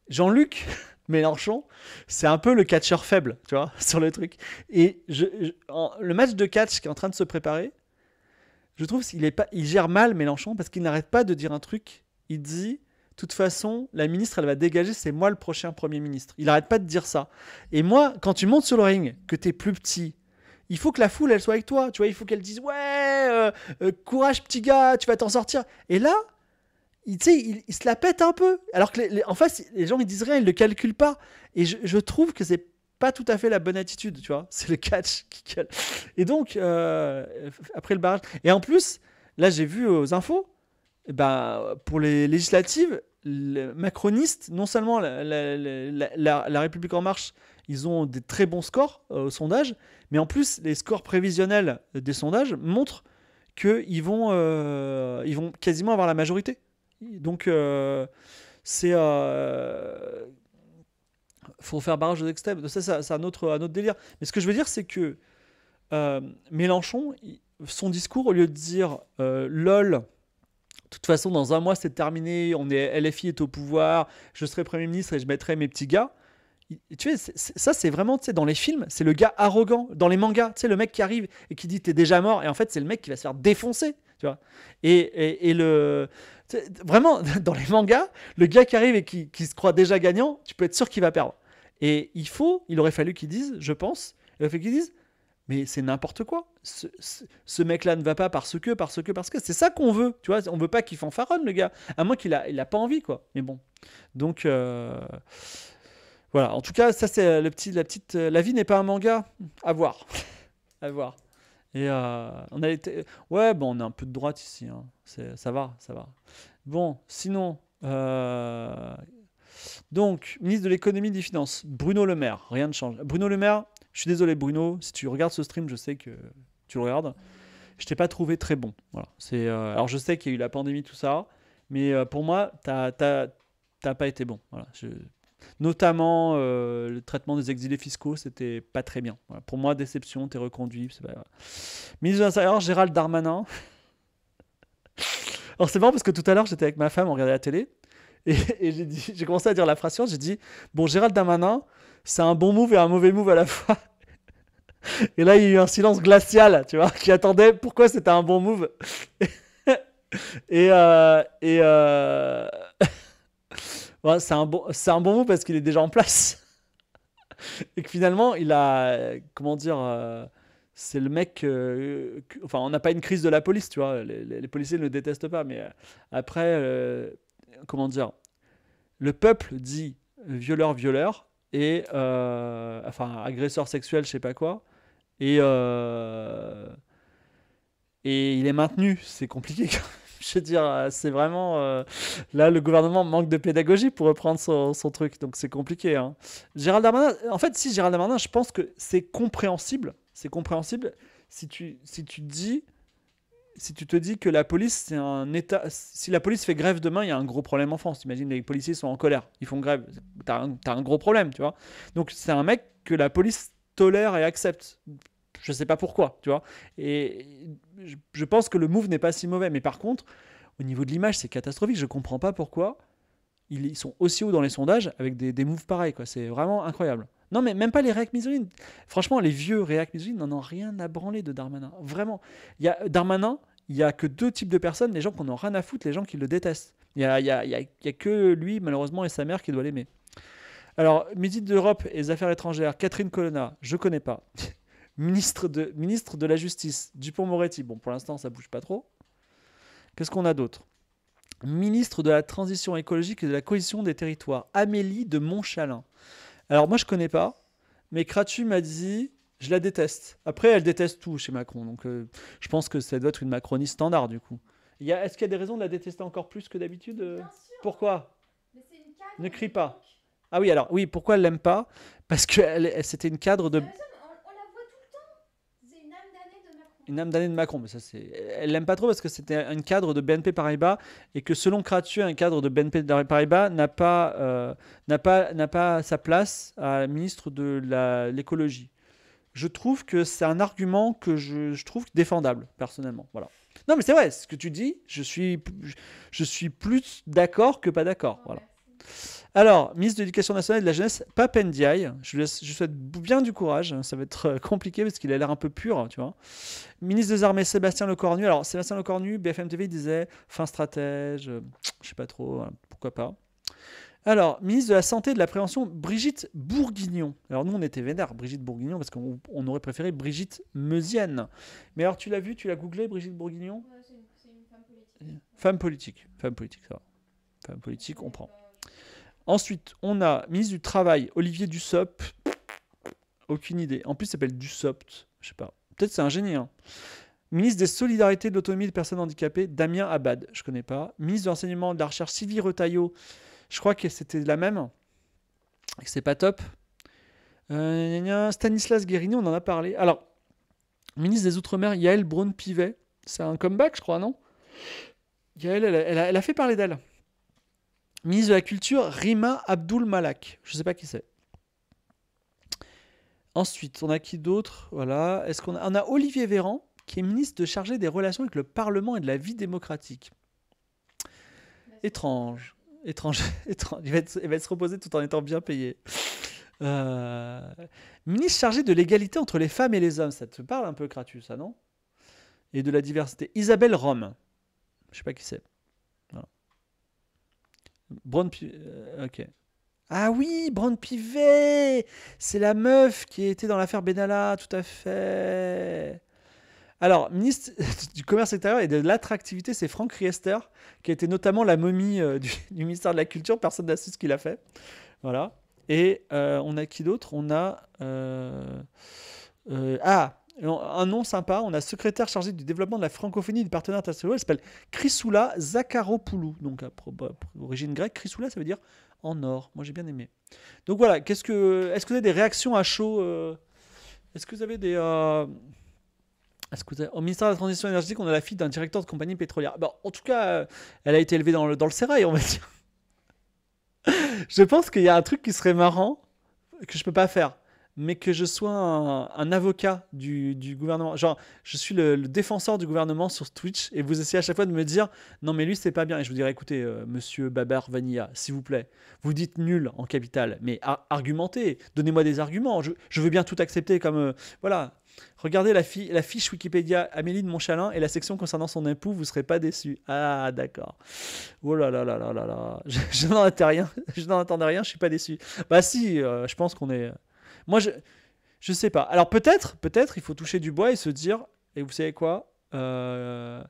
[SPEAKER 1] Jean-Luc. *laughs* Mélenchon, c'est un peu le catcheur faible, tu vois, *laughs* sur le truc. Et le match de catch qui est en train de se préparer, je trouve qu'il est pas, il gère mal Mélenchon parce qu'il n'arrête pas de dire un truc. Il dit, de toute façon, la ministre, elle va dégager, c'est moi le prochain Premier ministre. Il n'arrête pas de dire ça. Et moi, quand tu montes sur le ring, que tu es plus petit, il faut que la foule, elle soit avec toi. Tu vois, il faut qu'elle dise, ouais, euh, euh, courage petit gars, tu vas t'en sortir. Et là, il, se la pète un peu. Alors que en face, les gens, ils disent rien, ils le calculent pas. Et je, trouve que c'est pas tout à fait la bonne attitude, tu vois. *laughs* C'est le catch qui gueule. Et donc, euh, après le barrage. Et en plus, là, j'ai vu aux infos, bah, pour les législatives, les macroniste, non seulement la, République En Marche, ils ont des très bons scores euh, au sondage, mais en plus, les scores prévisionnels des sondages montrent qu'ils vont, euh, ils vont quasiment avoir la majorité. Donc, euh, c'est euh, faut faire barrage aux extrêmes. Ça, c'est un autre, délire. Mais ce que je veux dire, c'est que euh, Mélenchon, son discours, au lieu de dire lol, de toute façon, dans un mois, c'est terminé, on est, LFI est au pouvoir, je serai Premier ministre et je mettrai mes petits gars. tu sais, ça, c'est vraiment, tu sais, dans les films, c'est le gars arrogant. Dans les mangas, tu sais, le mec qui arrive et qui dit t'es déjà mort, et en fait, c'est le mec qui va se faire défoncer. Tu vois et, et, le. Vraiment, *laughs* dans les mangas, le gars qui arrive et qui, qui se croit déjà gagnant, tu peux être sûr qu'il va perdre. Et il faut, il aurait fallu qu'ils disent, je pense, il aurait fallu qu'ils disent, mais c'est n'importe quoi. Ce, ce, mec-là ne va pas parce que, parce que, parce que. C'est ça qu'on veut, tu vois. On veut pas qu'il fanfaronne, le gars. À moins qu'il a, il a pas envie, quoi. Mais bon. Donc, euh, voilà. En tout cas, ça, c'est euh, le petit, la petite... Euh, la vie n'est pas un manga. À voir. à voir. Et euh, on a été. Ouais, bon, on est un peu de droite ici. Hein. Ça va, ça va. Bon, sinon. Euh, donc, ministre de l'économie et des finances, Bruno Le Maire, rien ne change. Bruno Le Maire, je suis désolé, Bruno, si tu regardes ce stream, je sais que tu le regardes. Je t'ai pas trouvé très bon. Voilà. C'est euh, Alors, je sais qu'il y a eu la pandémie, tout ça, mais pour moi, t'as pas été bon. Voilà. Je... Notamment euh, le traitement des exilés fiscaux, c'était pas très bien. Pour moi, déception, t'es reconduit. Ministre de l'Intérieur, Gérald Darmanin. *laughs* Alors c'est marrant parce que tout à l'heure, j'étais avec ma femme, on regardait la télé, et, *laughs* et j'ai commencé à dire la phrase j'ai dit, bon, Gérald Darmanin, c'est un bon move et un mauvais move à la fois. *laughs* Et là, il y a eu un silence glacial, tu vois, qui attendait pourquoi c'était un bon move. Et, euh, et, euh, c'est un, bon, un mot parce qu'il est déjà en place. *laughs* et que finalement, il a. Comment dire euh, C'est le mec. Euh, enfin, on n'a pas une crise de la police, tu vois. Les, policiers ne le détestent pas. Mais euh, après, comment dire Le peuple dit violeur, violeur. Et. enfin, agresseur sexuel, je sais pas quoi. Et. et il est maintenu. C'est compliqué quand même. *laughs* je veux dire, euh, c'est vraiment. Euh, là, le gouvernement manque de pédagogie pour reprendre son, truc, donc c'est compliqué. Hein. Gérald Darmanin, en fait, si Gérald Darmanin, je pense que c'est compréhensible. C'est compréhensible si tu, si tu dis. Si tu te dis que la police, c'est un état. Si la police fait grève demain, il y a un gros problème en France. Imagine, les policiers sont en colère, ils font grève. T'as un gros problème, tu vois. Donc, c'est un mec que la police tolère et accepte je sais pas pourquoi, tu vois. Et je, pense que le move n'est pas si mauvais, mais par contre, au niveau de l'image, c'est catastrophique. Je ne comprends pas pourquoi ils sont aussi hauts dans les sondages avec des, des moves pareils, quoi. C'est vraiment incroyable. Non, mais même pas les React misogynes. Franchement, les vieux React misogynes n'en ont rien à branler de Darmanin. Vraiment. Il y a, Darmanin, il n'y a que deux types de personnes les gens qu'on en rien à foutre, les gens qui le détestent. Il n'y a, y a, y y a que lui, malheureusement, et sa mère qui doit l'aimer. Alors, Midi d'Europe et les affaires étrangères, Catherine Colonna, je connais pas. *laughs* ministre de, ministre de la Justice, Dupont-Moretti. Bon, pour l'instant, ça bouge pas trop. Qu'est-ce qu'on a d'autre Ministre de la Transition écologique et de la Cohésion des Territoires, Amélie de Montchalin. Alors, moi, je connais pas, mais Kratu m'a dit je la déteste. Après, elle déteste tout chez Macron, donc euh, je pense que ça doit être une Macronie standard, du coup. Est-ce qu'il y a des raisons de la détester encore plus que d'habitude euh, Pourquoi Ne crie pas. Ah oui, alors, oui, pourquoi elle l'aime pas Parce que c'était une cadre de une âme d'année de Macron. Mais ça, c'est, elle l'aime pas trop parce que c'était un cadre de BNP Paribas et que selon Kratu, un cadre de BNP Paribas n'a pas, euh, n'a pas, n'a pas sa place à ministre de l'écologie. Je trouve que c'est un argument que je, je, trouve défendable, personnellement. Voilà. Non, mais c'est vrai, ce que tu dis, je suis, je suis plus d'accord que pas d'accord. Voilà. Alors, ministre de l'Éducation nationale et de la jeunesse, Papendiaï. Je souhaite bien du courage. Hein, ça va être euh, compliqué parce qu'il a l'air un peu pur, tu vois. Ministre des Armées, Sébastien Lecornu. Alors, Sébastien Lecornu, BFM TV, disait fin stratège, euh, je sais pas trop, hein, pourquoi pas. Alors, ministre de la Santé et de la Prévention, Brigitte Bourguignon. Alors, nous, on était vénère, Brigitte Bourguignon, parce qu'on aurait préféré Brigitte Meusienne. Mais alors, tu l'as vu, tu l'as googlé, Brigitte Bourguignon C'est femme politique. Femme politique, politique, ça Femme politique, on prend. Ensuite, on a ministre du Travail, Olivier Dussopt. Aucune idée. En plus, il s'appelle Dussopt. Je sais pas. Peut-être c'est un génie. Hein. Ministre des Solidarités, de l'Autonomie des personnes handicapées, Damien Abad. Je connais pas. Ministre de l'Enseignement, de la Recherche, Sylvie Retailleau. Je crois que c'était la même. c'est pas top. Euh, Stanislas Guérini, on en a parlé. Alors, ministre des Outre-mer, Yael Braun-Pivet. C'est un comeback, je crois, non Yael, elle a fait parler d'elle ministre de la Culture, Rima Abdul Malak. Je ne sais pas qui c'est. Ensuite, on a qui d'autre Voilà. Est-ce qu'on a... On a Olivier Véran, qui est ministre de chargé des relations avec le Parlement et de la vie démocratique. Étrange. Étrange. *laughs* Étrange. Il va, se reposer tout en étant bien payé. Euh, ministre chargé de l'égalité entre les femmes et les hommes. Ça te parle un peu, Kratu, ça, non Et de la diversité. Isabelle Rome. Je ne sais pas qui c'est. Brown euh, Ok. Ah oui, Brown Pivet C'est la meuf qui était dans l'affaire Benalla, tout à fait. Alors, ministre *laughs* du Commerce extérieur et de l'attractivité, c'est Franck Riester, qui a été notamment la momie euh, *laughs* du, ministère de la Culture. Personne n'a su ce qu'il a fait. Voilà. Et euh, on a qui d'autre On a. ah un nom sympa, on a secrétaire chargé du développement de la francophonie du partenaire international, elle s'appelle Chrysoula Zakharopoulou. Donc, à bah, origine grecque, Chrysoula, ça veut dire en or. Moi, j'ai bien aimé. Donc voilà, qu'est-ce que, est-ce que vous avez des réactions à chaud euh, Est-ce que vous avez des... Euh, au ministère de la Transition énergétique, on a la fille d'un directeur de compagnie pétrolière En tout cas, elle a été élevée dans le, dans le sérail, on va dire. *laughs* je pense qu'il y a un truc qui serait marrant que je ne peux pas faire mais que je sois un, avocat du, gouvernement. Genre, je suis le, défenseur du gouvernement sur Twitch et vous essayez à chaque fois de me dire non, mais lui, c'est pas bien. Et je vous dirais écoutez, euh, monsieur Babar Vanilla, s'il vous plaît, vous dites nul en capital, mais argumentez, donnez-moi des arguments. Je, veux bien tout accepter comme. Euh, voilà. Regardez la, la, fiche Wikipédia Amélie de Montchalin et la section concernant son impôt, vous ne serez pas déçus. Ah, d'accord. Oh là là là là là là. *laughs* Je, n'en attendais rien, je n'en attendais rien, je suis pas déçu. Bah si, euh, je pense qu'on est. Moi, je, je sais pas. Alors peut-être, peut-être, il faut toucher du bois et se dire, et vous savez quoi euh,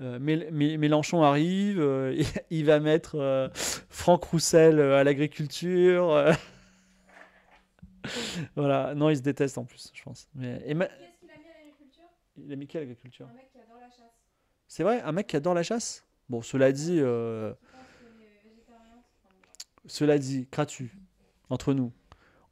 [SPEAKER 1] euh, Mélenchon arrive, euh, *laughs* il va mettre Franck Roussel à l'agriculture. *laughs* voilà, non, il se déteste en plus, je pense. Mais, Qu'est-ce qu'il a mis à l'agriculture Il a mis quel à Un mec qui adore la chasse. C'est vrai, un mec qui adore la chasse Bon, cela dit, cela dit, cratu, entre nous,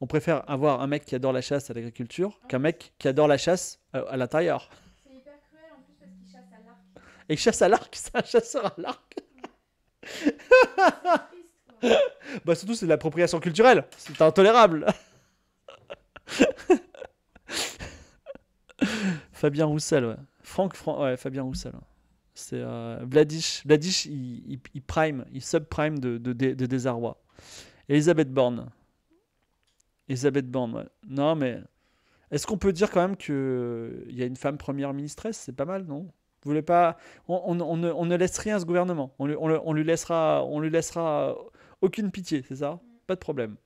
[SPEAKER 1] on préfère avoir un mec qui adore la chasse à l'agriculture qu'un mec qui adore la chasse euh, à, l'intérieur. C'est hyper cruel en plus parce qu'il chasse à l'arc. Et il chasse à l'arc, *laughs* c'est un chasseur à l'arc. bah surtout c'est de l'appropriation culturelle, c'est intolérable. *laughs* Fabien Roussel, ouais. Franck, ouais, Fabien Roussel. C'est euh, Vladish. il, prime, il subprime de, de, de, de désarroi. Elisabeth Borne. Elisabeth Borne. Non, mais est-ce qu'on peut dire quand même qu'il euh, y a une femme première ministresse C'est pas mal, non Vous voulez pas on, ne, laisse rien à ce gouvernement. On, lui, laissera, on lui laissera euh, aucune pitié, c'est ça mm. Pas de problème.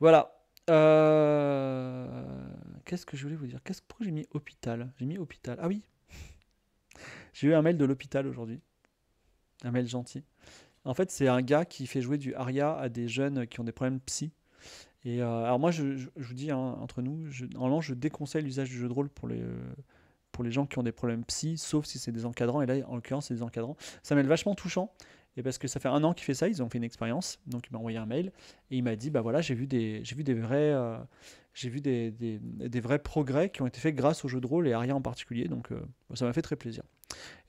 [SPEAKER 1] Voilà. Euh, qu'est-ce que je voulais vous dire quest pourquoi j'ai mis hôpital J'ai mis hôpital. Ah oui. *laughs* j'ai eu un mail de l'hôpital aujourd'hui. Un mail gentil en fait, c'est un gars qui fait jouer du aria à des jeunes qui ont des problèmes psy. Et euh, alors moi, je, vous dis, hein, entre nous, je, normalement, je déconseille l'usage du jeu de rôle pour les, pour les gens qui ont des problèmes psy, sauf si c'est des encadrants. Et là, en l'occurrence, c'est des encadrants. Ça m'est vachement touchant. Et parce que ça fait un an qu'il fait ça, ils ont fait une expérience. Donc il m'a envoyé un mail et il m'a dit, bah voilà, j'ai vu des, j'ai vu des vrais, euh, j'ai vu des, des, vrais progrès qui ont été faits grâce au jeu de rôle et Aria en particulier. Donc euh, ça m'a fait très plaisir.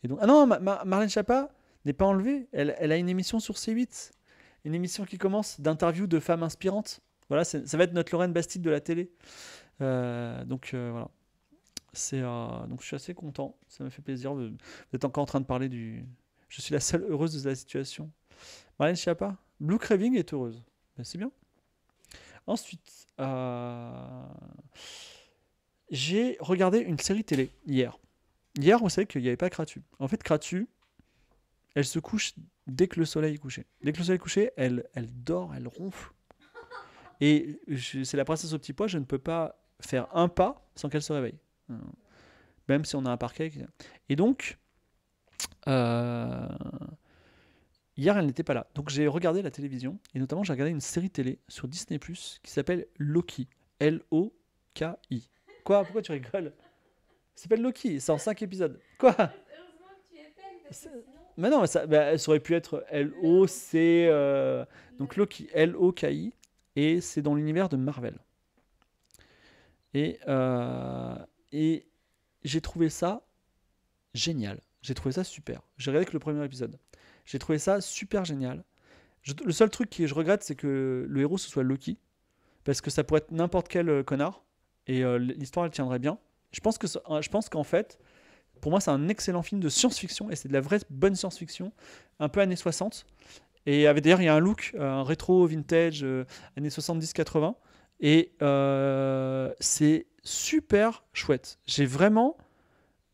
[SPEAKER 1] Et donc, ah non, Marlène Chapa, n'est pas enlevée. Elle, a une émission sur C8. Une émission qui commence d'interviews de femmes inspirantes. Voilà, ça va être notre Lorraine Bastide de la télé. Euh, donc euh, voilà. C'est, euh, donc je suis assez content. Ça me fait plaisir. Vous êtes encore en train de parler du. Je suis la seule heureuse de la situation. Marlène Schiappa, Blue Craving est heureuse. Ben, c'est bien. Ensuite, j'ai regardé une série télé hier. Hier, on savez qu'il n'y avait pas Kratu. En fait, Kratu, elle se couche dès que le soleil est couché. Dès que le soleil est couché, elle, elle dort, elle ronfle. Et c'est la princesse au petit pois, je ne peux pas faire un pas sans qu'elle se réveille. Euh, même si on a un parquet. Et donc, euh, hier, elle n'était pas là. Donc j'ai regardé la télévision, et notamment j'ai regardé une série télé sur Disney ⁇ qui s'appelle Loki. L-O-K-I. Quoi Pourquoi tu rigoles Ça s'appelle Loki, c'est en 5 épisodes. Quoi Heureusement mais non, bah, ça, aurait pu être L-O-C. Euh, donc Loki, L-O-K-I. Et c'est dans l'univers de Marvel. Et, euh, et j'ai trouvé ça génial. J'ai trouvé ça super. J'ai regardé que le premier épisode. J'ai trouvé ça super génial. le seul truc que je regrette, c'est que le héros, ce soit Loki. Parce que ça pourrait être n'importe quel euh, connard. Et l'histoire, elle tiendrait bien. Je pense qu'en fait, pour moi, c'est un excellent film de science-fiction et c'est de la vraie bonne science-fiction, un peu années 60. Et avec d'ailleurs, il y a un look, euh, un rétro vintage euh, années 70-80. Et euh, c'est super chouette. J'ai vraiment.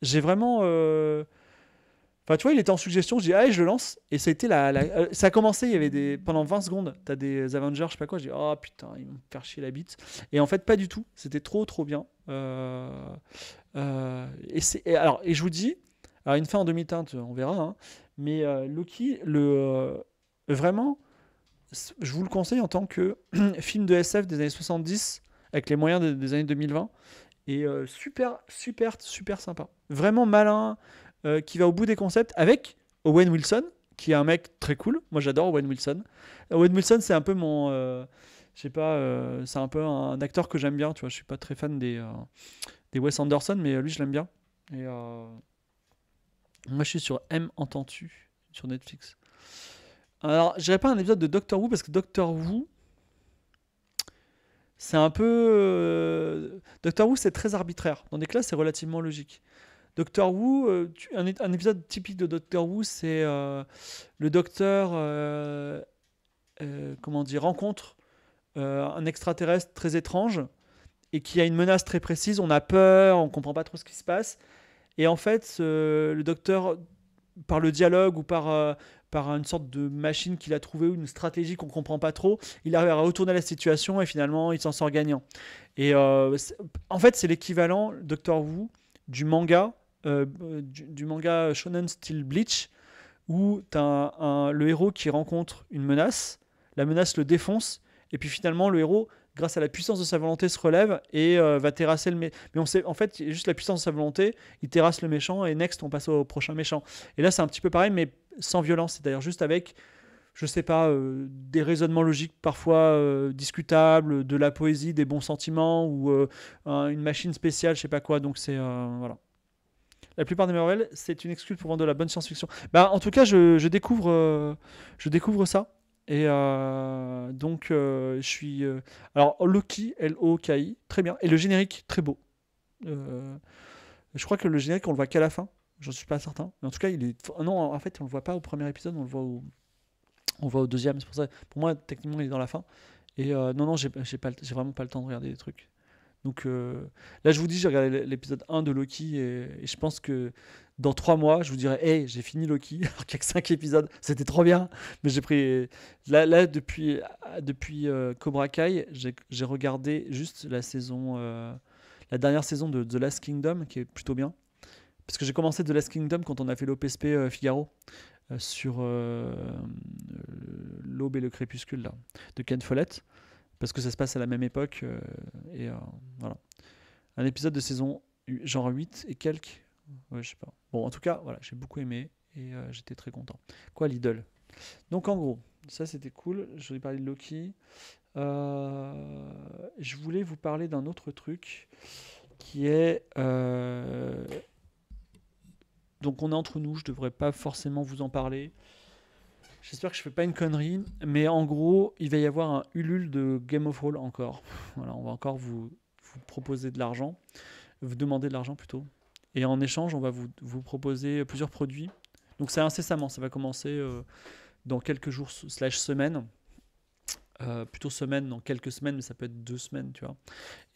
[SPEAKER 1] J'ai vraiment. Enfin, tu vois, il était en suggestion, je dis, ah, allez, je le lance. Et ça a Ça a commencé, il y avait des. Pendant 20 secondes, t'as des Avengers, je sais pas quoi. Je dis, oh putain, ils vont me chier la bite. Et en fait, pas du tout. C'était trop, trop bien. Euh, euh, et, alors, et je vous dis, une fin en demi-teinte, on verra, hein, mais euh, Loki, le, vraiment, je vous le conseille en tant que *clears throat* film de SF des années 70 avec les moyens des, années 2020. Et super, super, super sympa. Vraiment malin, qui va au bout des concepts avec Owen Wilson, qui est un mec très cool. Moi, j'adore Owen Wilson. Owen Wilson, c'est un peu mon je sais pas, euh, c'est un peu un acteur que j'aime bien, tu vois. Je suis pas très fan des, euh, Wes Anderson, mais euh, lui, je l'aime bien. Et moi, je suis sur M Entendu sur Netflix. Alors, j'irai pas un épisode de Doctor Who parce que Doctor Who, c'est un peu. Doctor Who, c'est très arbitraire. Dans des classes, c'est relativement logique. Doctor Who, un, épisode typique de Doctor Who, c'est le docteur comment dire, rencontre euh, un extraterrestre très étrange et qui a une menace très précise. On a peur, on comprend pas trop ce qui se passe. Et en fait, le docteur, par le dialogue ou par, euh, par une sorte de machine qu'il a trouvée ou une stratégie qu'on comprend pas trop, il arrive à retourner la situation et finalement il s'en sort gagnant. Et euh, en fait, c'est l'équivalent, Docteur Wu, du manga, du, manga Shonen Style Bleach, où tu as le héros qui rencontre une menace, la menace le défonce, et puis finalement, le héros, grâce à la puissance de sa volonté, se relève et euh, va terrasser le méchant. Mais on sait, en fait, juste la puissance de sa volonté, il terrasse le méchant et next, on passe au prochain méchant. Et là, c'est un petit peu pareil, mais sans violence, cest d'ailleurs juste avec, je sais pas, euh, des raisonnements logiques parfois euh, discutables, de la poésie, des bons sentiments ou une machine spéciale, je sais pas quoi. Donc c'est. voilà. La plupart des Marvel, c'est une excuse pour vendre de la bonne science-fiction. Bah, en tout cas, je découvre, je découvre ça. Et euh, donc, euh, je suis. Euh, alors, Loki, L-O-K-I, très bien. Et le générique, très beau. je crois que le générique, on le voit qu'à la fin. J'en suis pas certain. Mais en tout cas, il est. Non, en fait, on le voit pas au premier épisode, on le voit au, on voit au deuxième. C'est pour ça. Pour moi, techniquement, il est dans la fin. Et non, non, j'ai, j'ai vraiment pas le temps de regarder des trucs. Donc euh, là, je vous dis, j'ai regardé l'épisode 1 de Loki et, je pense que dans 3 mois, je vous dirai Hey, j'ai fini Loki, *laughs* alors qu'il n'y a que 5 épisodes, c'était trop bien. Mais j'ai pris. Là, depuis, euh, depuis euh, Cobra Kai, j'ai regardé juste la saison. la dernière saison de The Last Kingdom, qui est plutôt bien. Parce que j'ai commencé The Last Kingdom quand on a fait l'OPSP Figaro sur L'aube et le crépuscule là, de Ken Follett parce que ça se passe à la même époque. Euh, et euh, voilà. Un épisode de saison genre 8 et quelques. je sais pas. Bon, en tout cas, voilà, j'ai beaucoup aimé et euh, j'étais très content. Quoi, Lidl Donc, en gros, ça c'était cool. Je voulais parler de Loki. je voulais vous parler d'un autre truc qui est. donc, on est entre nous, je devrais pas forcément vous en parler. J'espère que je fais pas une connerie, mais en gros, il va y avoir un Ulule de Game of Roll encore. Voilà, on va encore vous, proposer de l'argent, vous demander de l'argent plutôt. Et en échange, on va vous, proposer plusieurs produits. Donc c'est incessamment, ça va commencer euh, dans quelques jours slash semaines. Euh, plutôt semaine, dans quelques semaines, mais ça peut être deux semaines, tu vois.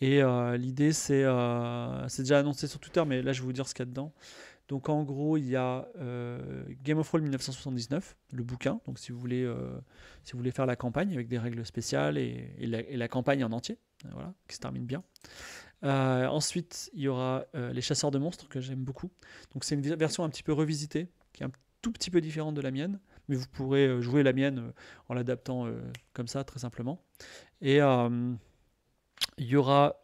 [SPEAKER 1] Et euh, l'idée, c'est, c'est déjà annoncé sur Twitter, mais là, je vais vous dire ce qu'il y a dedans. Donc en gros, il y a euh, Game of Thrones 1979, le bouquin. Donc si vous voulez, euh, si vous voulez faire la campagne avec des règles spéciales et, la, campagne en entier, euh, voilà, qui se termine bien. ensuite, il y aura Les Chasseurs de monstres que j'aime beaucoup. Donc c'est une version un petit peu revisitée, qui est un tout petit peu différente de la mienne, mais vous pourrez jouer la mienne en l'adaptant comme ça très simplement. Et il y aura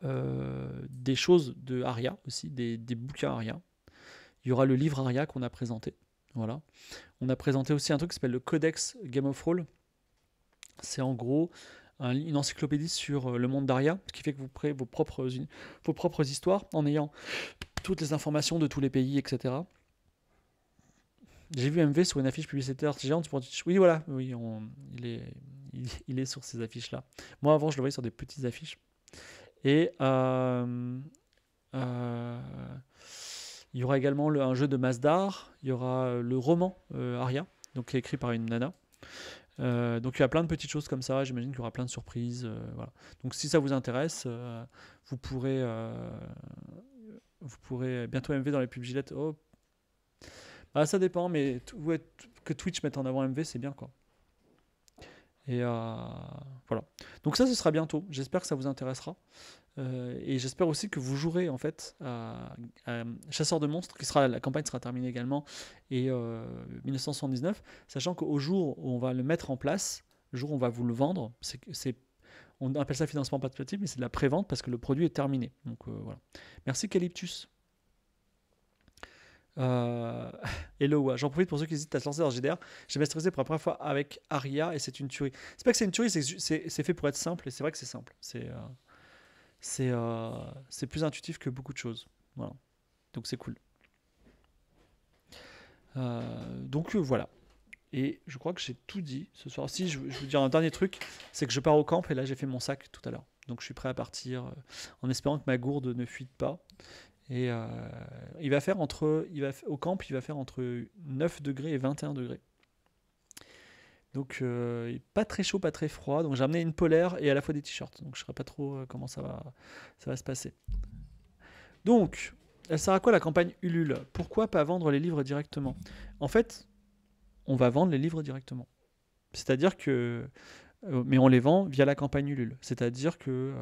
[SPEAKER 1] des choses de Aria aussi, des, des bouquins Aria il y aura le livre Aria qu'on a présenté. Voilà. On a présenté aussi un truc qui s'appelle le Codex Game of Roll. C'est en gros une encyclopédie sur euh, le monde d'Aria, ce qui fait que vous créez vos propres, vos histoires en ayant toutes les informations de tous les pays, etc. J'ai vu MV sur une affiche publicitaire géante pour Oui, voilà, oui, il, est, est sur ces affiches-là. Moi, avant, je le voyais sur des petites affiches. Et. Euh, euh, il y aura également un jeu de Mazdar, il y aura euh, le roman euh, Aria, donc écrit par une nana. Euh, donc il y a plein de petites choses comme ça, j'imagine qu'il y aura plein de surprises. Donc si ça vous intéresse, vous, pourrez, vous pourrez bientôt MV dans les pubs Gillette. Oh. Bah, ça dépend, mais que Twitch mette en avant MV, c'est bien quoi. Et voilà. Donc ça, ce sera bientôt. J'espère que ça vous intéressera. Euh, et j'espère aussi que vous jouerez en fait à, Chasseur de monstres, qui sera la campagne sera terminée également et 1979, euh, sachant qu'au jour où on va le mettre en place, le jour où on va vous le vendre, c'est on appelle ça financement participatif, mais c'est de la prévente parce que le produit est terminé. Donc euh, voilà. Merci Calyptus. *laughs* hello, j'en profite pour ceux qui hésitent à se lancer dans GDR. J'ai maîtrisé pour la première fois avec Aria et c'est une tuerie. C'est pas que c'est une tuerie, c'est fait pour être simple et c'est vrai que c'est simple. C'est euh, c'est plus intuitif que beaucoup de choses. Voilà. Donc c'est cool. Euh, donc euh, voilà. Et je crois que j'ai tout dit ce soir. Si, je, je vous dire un dernier truc, c'est que je pars au camp et là j'ai fait mon sac tout à l'heure. Donc je suis prêt à partir en espérant que ma gourde ne fuite pas. Et il va faire entre, il va, au camp, il va faire entre 9 degrés et 21 degrés. Donc, euh, pas très chaud, pas très froid. Donc, j'ai amené une polaire et à la fois des t-shirts. Donc, je ne sais pas trop euh, comment ça va, ça va se passer. Donc, elle sert à quoi la campagne Ulule Pourquoi pas vendre les livres directement En fait, on va vendre les livres directement. C'est-à-dire que. Euh, mais on les vend via la campagne Ulule. C'est-à-dire que.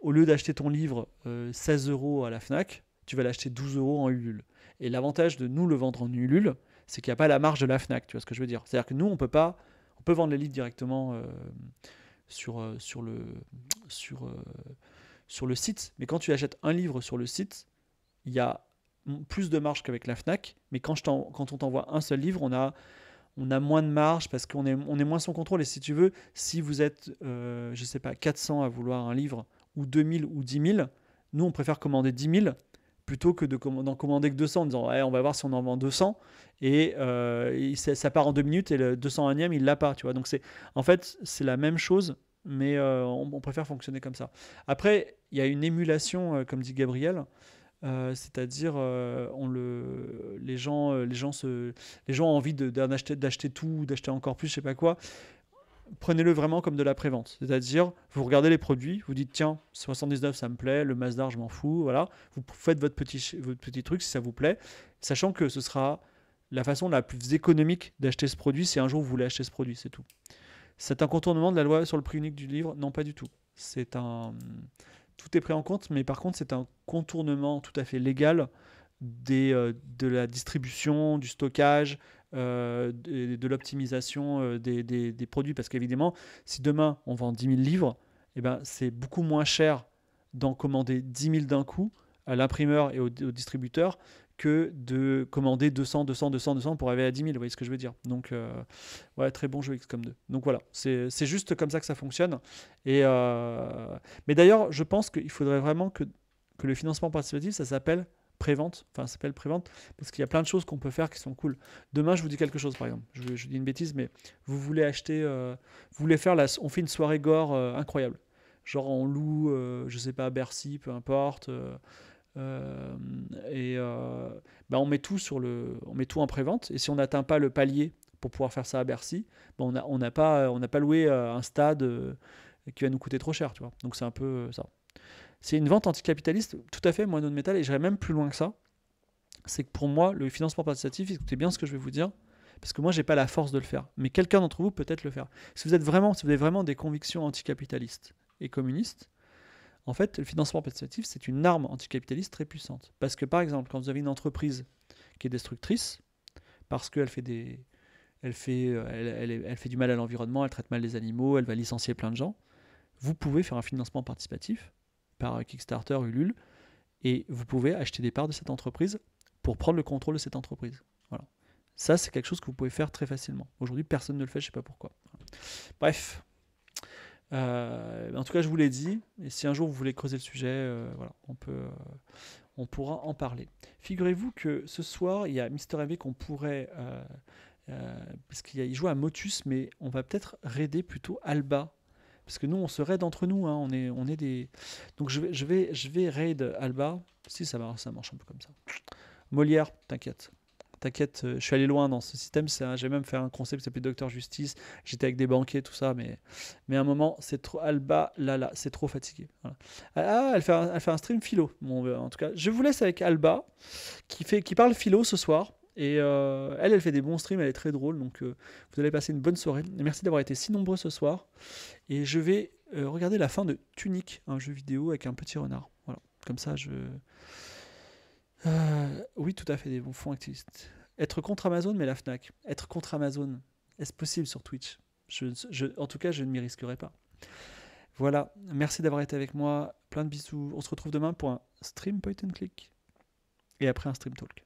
[SPEAKER 1] au lieu d'acheter ton livre 16 euros à la Fnac, tu vas l'acheter 12 euros en Ulule. Et l'avantage de nous le vendre en Ulule, c'est qu'il n'y a pas la marge de la FNAC, tu vois ce que je veux dire. C'est-à-dire que nous, on peut pas, on peut vendre les livres directement euh, sur, euh, sur, le, sur, euh, sur le site, mais quand tu achètes un livre sur le site, il y a plus de marge qu'avec la FNAC, mais quand, je quand on t'envoie un seul livre, on a on a moins de marge parce qu'on est, on est moins son contrôle. Et si tu veux, si vous êtes, je je sais pas, 400 à vouloir un livre, ou 2000 ou 10000, nous, on préfère commander 10 000 plutôt que d'en de, commander que 200 en disant on va voir si on en vend 200 et euh, ça part en deux minutes et le 201e il l'a pas tu vois donc c'est en fait c'est la même chose mais euh, on, préfère fonctionner comme ça après il y a une émulation euh, comme dit Gabriel c'est-à-dire on les gens les gens se les gens ont envie d'acheter d'acheter tout d'acheter encore plus je sais pas quoi prenez-le vraiment comme de la prévente. C'est-à-dire, vous regardez les produits, vous dites tiens, 79 ça me plaît, le Mazda, je m'en fous, voilà. Vous faites votre petit, votre petit truc si ça vous plaît, sachant que ce sera la façon la plus économique d'acheter ce produit si un jour vous voulez acheter ce produit, c'est tout. C'est un contournement de la loi sur le prix unique du livre Non, pas du tout. C'est un tout est pris en compte, mais par contre c'est un contournement tout à fait légal des, euh, de la distribution, du stockage, euh, de, l'optimisation euh, des, des, produits. Parce qu'évidemment, si demain on vend 10 000 livres, eh ben, c'est beaucoup moins cher d'en commander 10 000 d'un coup à l'imprimeur et au, distributeur que de commander 200, 200, 200, 200 pour arriver à 10 000. Vous voyez ce que je veux dire Donc, euh, ouais, très bon jeu XCOM 2. Donc voilà, c'est juste comme ça que ça fonctionne. Et, mais d'ailleurs, je pense qu'il faudrait vraiment que, que le financement participatif, ça s'appelle prévente, enfin ça s'appelle prévente, parce qu'il y a plein de choses qu'on peut faire qui sont cool. Demain, je vous dis quelque chose par exemple, je, dis une bêtise, mais vous voulez acheter, euh, vous voulez faire la, on fait une soirée gore euh, incroyable, genre on loue, euh, je sais pas, à Bercy, peu importe, et bah, on met tout sur le, on met tout en prévente, et si on n'atteint pas le palier pour pouvoir faire ça à Bercy, bah, on n'a on pas, on n'a pas loué un stade qui va nous coûter trop cher, tu vois. Donc c'est un peu ça. C'est une vente anticapitaliste tout à fait mono de métal, et j'irai même plus loin que ça. C'est que pour moi, le financement participatif, écoutez bien ce que je vais vous dire, parce que moi, j'ai pas la force de le faire, mais quelqu'un d'entre vous peut-être le faire. Si vous, avez vraiment des convictions anticapitalistes et communistes, en fait, le financement participatif, c'est une arme anticapitaliste très puissante. Parce que par exemple, quand vous avez une entreprise qui est destructrice, parce qu'elle fait fait du mal à l'environnement, elle traite mal les animaux, elle va licencier plein de gens, vous pouvez faire un financement participatif par Kickstarter, Ulule, et vous pouvez acheter des parts de cette entreprise pour prendre le contrôle de cette entreprise. Voilà. Ça, c'est quelque chose que vous pouvez faire très facilement. Aujourd'hui, personne ne le fait, je ne sais pas pourquoi. Bref. Euh, en tout cas, je vous l'ai dit, et si un jour vous voulez creuser le sujet, euh, voilà, on, peut, euh, on pourra en parler. Figurez-vous que ce soir, il y a Mister MV qu'on pourrait... parce qu'il joue à Motus, mais on va peut-être raider plutôt Alba parce que nous, on se raid entre nous. Hein. on, est, on est des. Donc je vais, je vais, je vais raid Alba. Si ça marche, ça marche un peu comme ça. Molière, t'inquiète. T'inquiète, euh, je suis allé loin dans ce système. J'ai même fait un concept qui s'appelait Docteur Justice. J'étais avec des banquiers, tout ça. Mais, mais à un moment, c'est trop. Alba, là, là, c'est trop fatigué. Ah, elle fait, un, un stream philo. en tout cas, je vous laisse avec Alba, qui, fait, qui parle philo ce soir. Et euh, elle, elle fait des bons streams, elle est très drôle, donc euh, vous allez passer une bonne soirée. merci d'avoir été si nombreux ce soir. Et je vais euh, regarder la fin de Tunique un jeu vidéo avec un petit renard. Voilà, comme ça je... oui, tout à fait, des bons fonds activistes. Être contre Amazon, mais la FNAC. Être contre Amazon, est-ce possible sur Twitch En tout cas, je ne m'y risquerai pas. Voilà, merci d'avoir été avec moi. Plein de bisous. On se retrouve demain pour un stream point and click. Et après un stream talk.